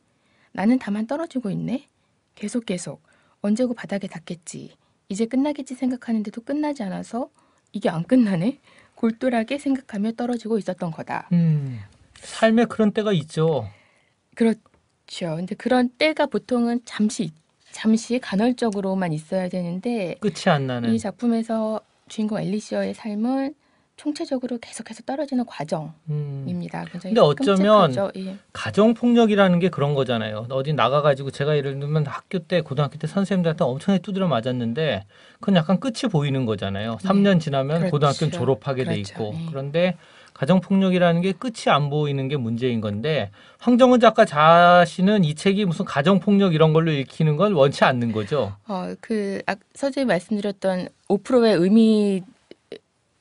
나는 다만 떨어지고 있네. 계속 계속 언제고 바닥에 닿겠지. 이제 끝나겠지 생각하는데도 끝나지 않아서 이게 안 끝나네. 골똘하게 생각하며 떨어지고 있었던 거다. 음, 삶에 그런 때가 있죠. 그렇죠. 근데 그런 때가 보통은 잠시 잠시 간헐적으로만 있어야 되는데 끝이 안 나는 이 작품에서 주인공 엘리시어의 삶은 총체적으로 계속해서 떨어지는 과정입니다. 음. 굉 근데 어쩌면 예. 가정 폭력이라는 게 그런 거잖아요. 어디 나가가지고 제가 예를 들면 학교 때 고등학교 때 선생님들한테 엄청나게 두드려 맞았는데 그건 약간 끝이 보이는 거잖아요. 네. 3년 지나면 그렇죠. 고등학교 졸업하게 그렇죠. 돼 있고 네. 그런데 가정폭력이라는 게 끝이 안 보이는 게 문제인 건데 황정은 작가 자신은 이 책이 무슨 가정폭력 이런 걸로 읽히는 건 원치 않는 거죠. 어, 그 서재에 아, 말씀드렸던 5%의 의미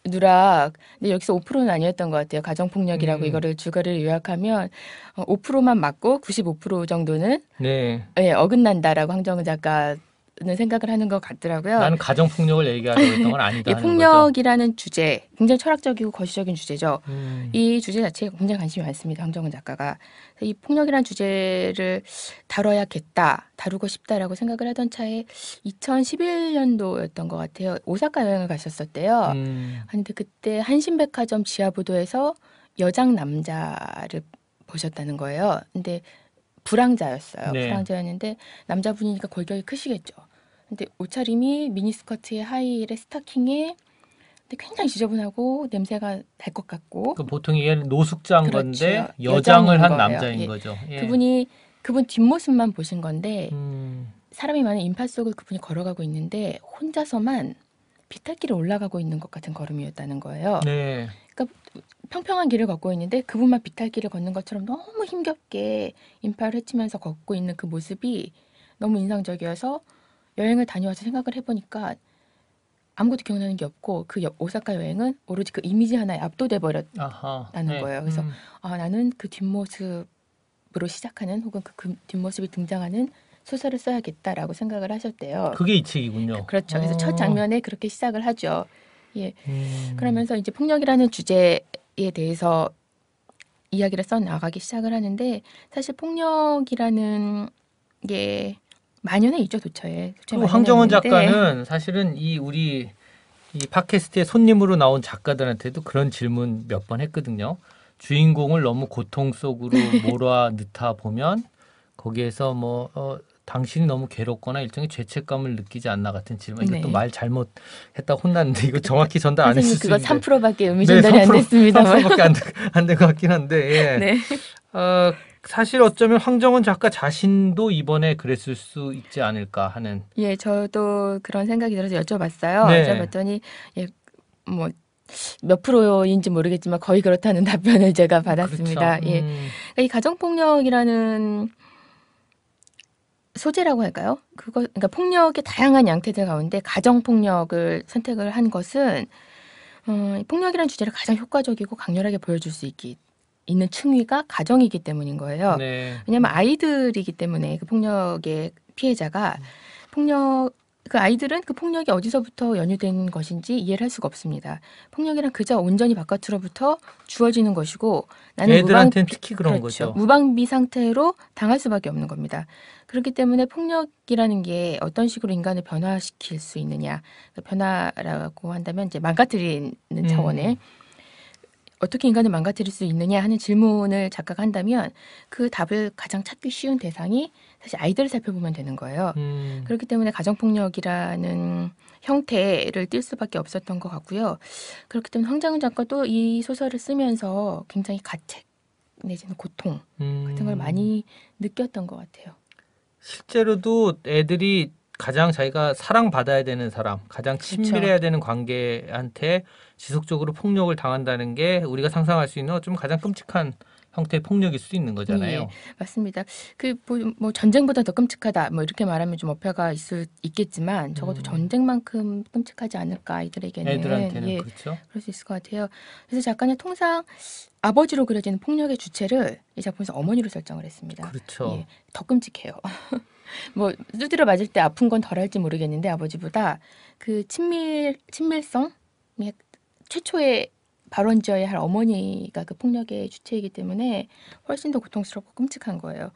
누락. 근데 여기서 5%는 아니었던 것 같아요. 가정폭력이라고 음. 이거를 주거를 요약하면 5%만 어, 맞고 95% 정도는 네. 네 어긋난다라고 황정은 작가 있다는 생각을 하는 것 같더라고요. 나는 가정 폭력을 얘기하고 했던 건 아니다. 예, 폭력이라는 거죠? 주제 굉장히 철학적이고 거시적인 주제죠. 음. 이 주제 자체에 굉장히 관심이 많습니다. 황정은 작가가 이 폭력이라는 주제를 다뤄야겠다, 다루고 싶다라고 생각을 하던 차에 2011년도였던 것 같아요. 오사카 여행을 갔었었대요. 음. 근데 그때 한신백화점 지하보도에서 여장 남자를 보셨다는 거예요. 근데 불황자였어요. 네. 불황자였는데 남자분이니까 골격이 크시겠죠. 근데 옷차림이 미니스커트에 하이힐에 스타킹에 근데 굉장히 지저분하고 냄새가 날 것 같고. 그 보통 이게 노숙자인 그렇죠. 건데 여장을 한 거예요. 남자인 예. 거죠. 예. 그분이 그분 뒷모습만 보신 건데 음. 사람이 많은 인파 속을 그분이 걸어가고 있는데 혼자서만 비탈길을 올라가고 있는 것 같은 걸음이었다는 거예요. 네. 그러니까 평평한 길을 걷고 있는데 그분만 비탈길을 걷는 것처럼 너무 힘겹게 인파를 헤치면서 걷고 있는 그 모습이 너무 인상적이어서 여행을 다녀와서 생각을 해보니까 아무것도 기억나는 게 없고 그 오사카 여행은 오로지 그 이미지 하나에 압도돼 버렸다는 네. 거예요. 그래서 음. 아, 나는 그 뒷모습으로 시작하는 혹은 그, 그 뒷모습이 등장하는 소설을 써야겠다라고 생각을 하셨대요. 그게 이 책이군요. 그, 그렇죠. 그래서 어. 첫 장면에 그렇게 시작을 하죠. 예. 음. 그러면서 이제 폭력이라는 주제에 대해서 이야기를 써 나가기 시작을 하는데 사실 폭력이라는 게 만연에 있죠 도처에. 그리고 황정원 있는데. 작가는 사실은 이 우리 이 팟캐스트에 손님으로 나온 작가들한테도 그런 질문 몇 번 했거든요. 주인공을 너무 고통 속으로 몰아 넣다 보면 거기에서 뭐 어, 당신이 너무 괴롭거나 일종의 죄책감을 느끼지 않나 같은 질문. 이것도 네. 말 잘못했다 혼났는데 이거 정확히 전달 안 했을 수 있는데. 그거 3%밖에 의미 네, 전달이 네, 3%, 안됐습니다 3%밖에 안 된 것 같긴 한데. 예. 네. 어, 사실 어쩌면 황정은 작가 자신도 이번에 그랬을 수 있지 않을까 하는. 예, 저도 그런 생각이 들어서 여쭤봤어요. 네. 여쭤봤더니 예, 뭐. 몇 프로인지 모르겠지만 거의 그렇다는 답변을 제가 받았습니다. 그렇죠. 예. 음. 예. 이 가정폭력이라는 소재라고 할까요? 그거 그러니까 폭력의 다양한 양태들 가운데 가정 폭력을 선택을 한 것은 어, 폭력이라는 주제를 가장 효과적이고 강렬하게 보여줄 수 있기 있는 층위가 가정이기 때문인 거예요. 네. 왜냐하면 아이들이기 때문에 그 폭력의 피해자가 음. 폭력 그 아이들은 그 폭력이 어디서부터 연유된 것인지 이해를 할 수가 없습니다. 폭력이란 그저 온전히 바깥으로부터 주어지는 것이고 나는 애들한테 특히 그런 그렇죠. 거죠. 무방비 상태로 당할 수밖에 없는 겁니다. 그렇기 때문에 폭력이라는 게 어떤 식으로 인간을 변화시킬 수 있느냐 변화라고 한다면 이제 망가뜨리는 음. 차원의 어떻게 인간을 망가뜨릴 수 있느냐 하는 질문을 작가가 한다면 그 답을 가장 찾기 쉬운 대상이 사실 아이들을 살펴보면 되는 거예요. 음. 그렇기 때문에 가정폭력이라는 형태를 띌 수밖에 없었던 것 같고요. 그렇기 때문에 황장은 작가도 이 소설을 쓰면서 굉장히 가책 내지는 고통 음. 같은 걸 음. 많이 느꼈던 것 같아요. 실제로도 애들이 가장 자기가 사랑받아야 되는 사람, 가장 그렇죠. 친밀해야 그렇죠. 되는 관계한테 지속적으로 폭력을 당한다는 게 우리가 상상할 수 있는 좀 가장 끔찍한 형태의 폭력일 수도 있는 거잖아요. 네, 맞습니다. 그뭐 뭐 전쟁보다 더 끔찍하다 뭐 이렇게 말하면 좀 어폐가 있을 있겠지만 적어도 음. 전쟁만큼 끔찍하지 않을까 아이들에게는 애들한테는 예, 그렇죠. 그럴 수 있을 것 같아요. 그래서 작가는 통상 아버지로 그려지는 폭력의 주체를 이 작품에서 어머니로 설정을 했습니다. 그렇죠. 예, 더 끔찍해요. 뭐 두드려 맞을 때 아픈 건 덜할지 모르겠는데 아버지보다 그 친밀 친밀성 최초의 발언지어야 할 어머니가 그 폭력의 주체이기 때문에 훨씬 더 고통스럽고 끔찍한 거예요.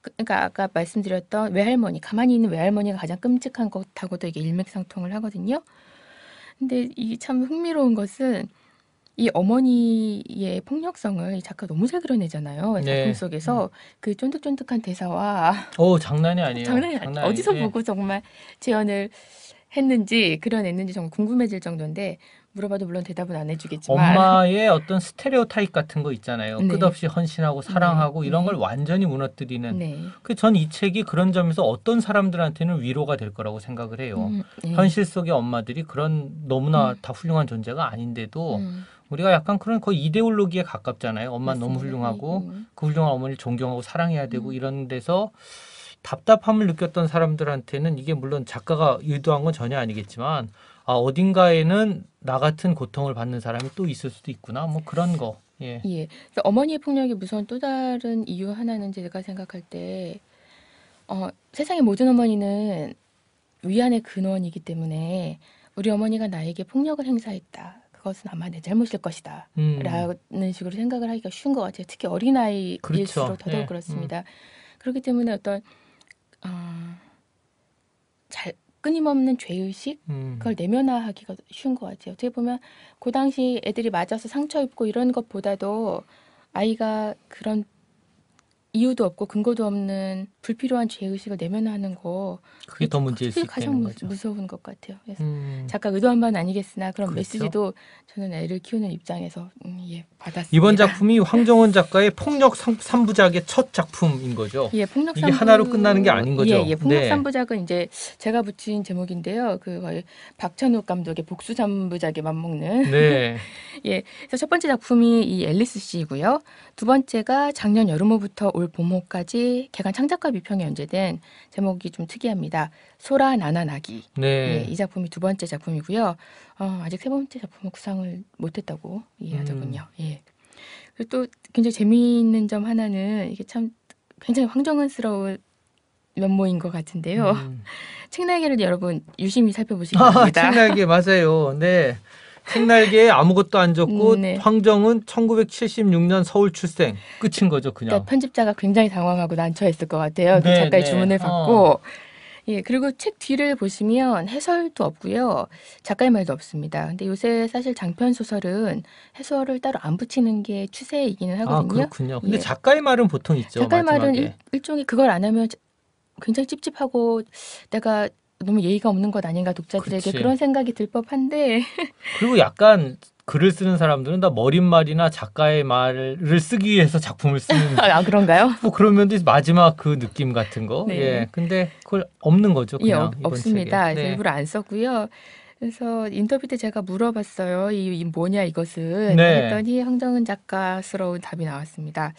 그, 그러니까 아까 말씀드렸던 외할머니, 가만히 있는 외할머니가 가장 끔찍한 것하고도 이게 일맥상통을 하거든요. 근데 이 참 흥미로운 것은 이 어머니의 폭력성을 작가 너무 잘 그려내잖아요. 네. 작품 네. 속에서 음. 그 쫀득쫀득한 대사와 오 어, 장난이 아니에요. 장난이 장난 아 어디서 네. 보고 정말 재현을 했는지 그려냈는지 정말 궁금해질 정도인데 물어봐도 물론 대답은 안 해주겠지만 엄마의 어떤 스테레오 타입 같은 거 있잖아요. 네. 끝없이 헌신하고 네. 사랑하고 네. 이런 걸 네. 완전히 무너뜨리는. 네. 그전 이 책이 그런 점에서 어떤 사람들한테는 위로가 될 거라고 생각을 해요. 음, 네. 현실 속의 엄마들이 그런 너무나 음. 다 훌륭한 존재가 아닌데도 음. 우리가 약간 그런 거의 이데올로기에 가깝잖아요. 엄마 는 너무 훌륭하고 그 훌륭한 어머니를 존경하고 사랑해야 되고 음. 이런 데서 답답함을 느꼈던 사람들한테는 이게 물론 작가가 의도한 건 전혀 아니겠지만 아 어딘가에는 나 같은 고통을 받는 사람이 또 있을 수도 있구나 뭐 그런 거. 예. 예. 그래서 어머니의 폭력이 무서운 또 다른 이유 하나는 제가 생각할 때 어, 세상의 모든 어머니는 위안의 근원이기 때문에 우리 어머니가 나에게 폭력을 행사했다. 그것은 아마 내 잘못일 것이다. 음. 라는 식으로 생각을 하기가 쉬운 것 같아요. 특히 어린아이일수록 그렇죠. 더더욱 예. 그렇습니다. 음. 그렇기 때문에 어떤 어, 잘 끊임없는 죄의식 음. 그걸 내면화하기가 쉬운 것 같아요. 어떻게 보면 그 당시 애들이 맞아서 상처 입고 이런 것보다도 아이가 그런 이유도 없고 근거도 없는 불필요한 죄의식을 내면화하는 거 그게 더 문제일 수 가장 무, 서운것 같아요. 그래서 음. 작가 의도한 바는 아니겠으나 그런 그렇죠. 메시지도 저는 애를 키우는 입장에서 음, 예, 받았습니다. 이번 작품이 황정원 작가의 폭력 3, 부작의첫 작품인 거죠. 예, 폭력 3부, 이게 하나로 끝나는 게 아닌 거죠. 예, 예 폭력 네. 3부작은 이제 제가 붙인 제목인데요. 그 박찬욱 감독의 복수 3부작에 맞먹는 네. 예. 그래서 첫 번째 작품이 이 앨리스 씨고요. 두 번째가 작년 여름부터 올 봄호까지 개간 창작가 비평에 연재된 제목이 좀 특이합니다. 소라 나나 나기. 네. 예, 이 작품이 두 번째 작품이고요. 어, 아직 세 번째 작품은 구상을 못했다고 이해하더군요. 음. 예. 그리고 또 굉장히 재미있는 점 하나는 이게 참 굉장히 황정은스러운 면모인 것 같은데요. 음. 책날개를 여러분 유심히 살펴보시기 아, 바랍니다. 아, 책날개 맞아요. 네. 책날개에 아무것도 안 적고 음, 네. 황정은 1976년 서울 출생 끝인 거죠 그냥. 그러니까 편집자가 굉장히 당황하고 난처했을 것 같아요. 그 네, 작가의 네. 주문을 어. 받고. 어. 예, 그리고 책 뒤를 보시면 해설도 없고요. 작가의 말도 없습니다. 근데 요새 사실 장편 소설은 해설을 따로 안 붙이는 게 추세이기는 아, 하거든요. 아, 그렇군요. 근데 예. 작가의 말은 보통 있죠. 작가의 마지막에. 말은 일, 일종의 그걸 안 하면 굉장히 찝찝하고 내가 너무 예의가 없는 것 아닌가 독자들에게 그치. 그런 생각이 들 법한데 그리고 약간 글을 쓰는 사람들은 다 머릿말이나 작가의 말을 쓰기 위해서 작품을 쓰는 아 그런가요? 뭐 그러면 마지막 그 느낌 같은 거. 네. 예. 근데 그걸 없는 거죠, 예, 그냥. 예, 없습니다. 네. 일부러 안 썼고요. 그래서 인터뷰 때 제가 물어봤어요. 이, 이 뭐냐 이것은 네. 했더니 황정은 작가스러운 답이 나왔습니다.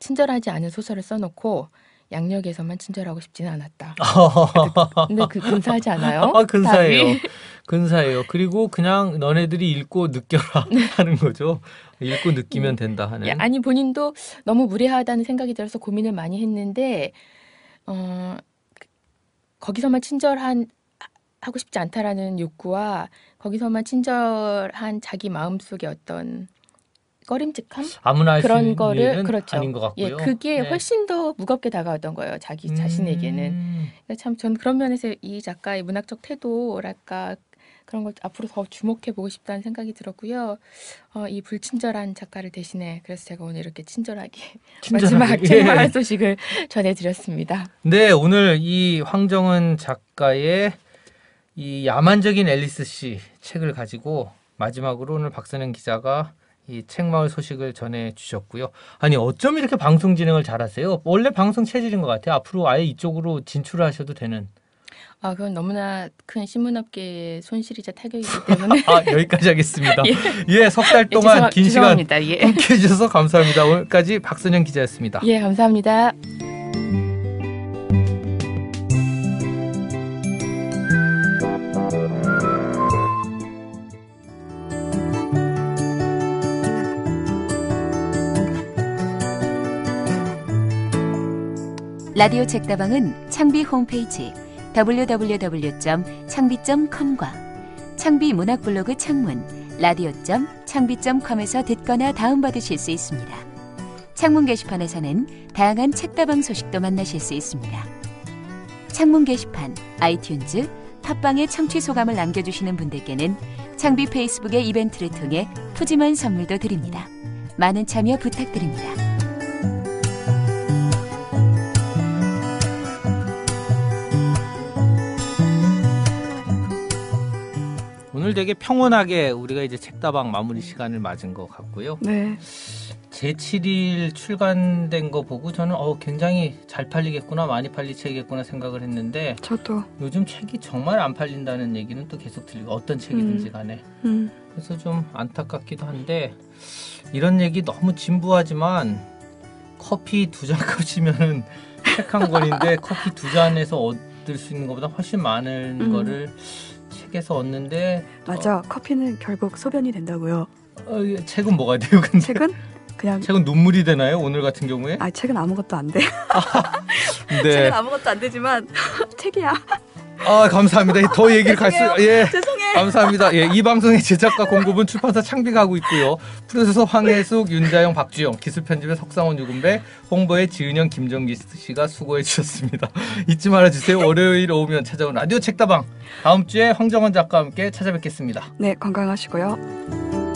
친절하지 않은 소설을 써놓고 양력에서만 친절하고 싶지는 않았다. 근데 그 근사하지 않아요? 아, 근사해요. 근사해요. 그리고 그냥 너네들이 읽고 느껴라 네. 하는 거죠. 읽고 느끼면 음. 된다 하는. 아니 본인도 너무 무례하다는 생각이 들어서 고민을 많이 했는데 어 그 거기서만 친절한 하고 싶지 않다라는 욕구와 거기서만 친절한 자기 마음속의 어떤 꺼림직함 아무나 그런 거를 그렇죠. 아닌 것 같고요. 예, 그게 네. 훨씬 더 무겁게 다가왔던 거예요. 자기 음... 자신에게는. 그러니까 참전 그런 면에서 이 작가의 문학적 태도랄까 그런 걸 앞으로 더 주목해 보고 싶다는 생각이 들었고요. 어, 이 불친절한 작가를 대신에 그래서 제가 오늘 이렇게 친절하게, 친절하게. 마지막 책 말할 예. 소식을 전해드렸습니다. 네, 오늘 이 황정은 작가의 이 야만적인 앨리스 씨 책을 가지고 마지막으로 오늘 박선영 기자가 이 책마을 소식을 전해 주셨고요. 아니 어쩜 이렇게 방송 진행을 잘하세요? 원래 방송 체질인 것 같아요. 앞으로 아예 이쪽으로 진출하셔도 되는. 아, 그건 너무나 큰 신문업계의 손실이자 타격이기 때문에. 아, 여기까지 하겠습니다. 예, 예 석달 동안 예, 죄송, 긴 죄송합니다. 시간 예. 함께 해주셔서 감사합니다. 오늘까지 박선영 기자였습니다. 예, 감사합니다. 라디오 책다방은 창비 홈페이지 www.창비.com과 창비 문학 블로그 창문 라디오.창비.com에서 듣거나 다운받으실 수 있습니다. 창문 게시판에서는 다양한 책다방 소식도 만나실 수 있습니다. 창문 게시판, 아이튠즈, 팟빵에 청취 소감을 남겨주시는 분들께는 창비 페이스북의 이벤트를 통해 푸짐한 선물도 드립니다. 많은 참여 부탁드립니다. 오늘 음. 되게 평온하게 우리가 이제 책다방 마무리 시간을 맞은 것 같고요. 네. 제7일 출간된 거 보고 저는 어 굉장히 잘 팔리겠구나 많이 팔리겠구나 생각을 했는데 저도 요즘 책이 정말 안 팔린다는 얘기는 또 계속 들리고 어떤 책이든지 음. 간에 음. 음. 그래서 좀 안타깝기도 한데 이런 얘기 너무 진부하지만 커피 두잔 값이면은 책한 권인데 커피 두 잔에서 얻을 수 있는 것보다 훨씬 많은 음. 거를 책에서 얻는데 맞아 어, 커피는 결국 소변이 된다고요. 어, 책은 뭐가 돼요? 근데 책은 그냥 책은 눈물이 되나요? 오늘 같은 경우에? 아 책은 아무것도 안 돼. 아, 네. 책은 아무것도 안 되지만 책이야. 아 감사합니다. 더 얘기를 갈수 예. 죄송해요. 감사합니다. 예, 이 방송의 제작과 공급은 출판사 창비가 하 있고요. 프로듀서 황혜숙, 윤자영, 박주영, 기술 편집의 석상원 유금배, 홍보의 지은영, 김정기 씨가 수고해 주셨습니다. 잊지 말아 주세요. 월요일 오면 찾아온 라디오 책다방. 다음 주에 황정원 작가와 함께 찾아뵙겠습니다. 네, 건강하시고요.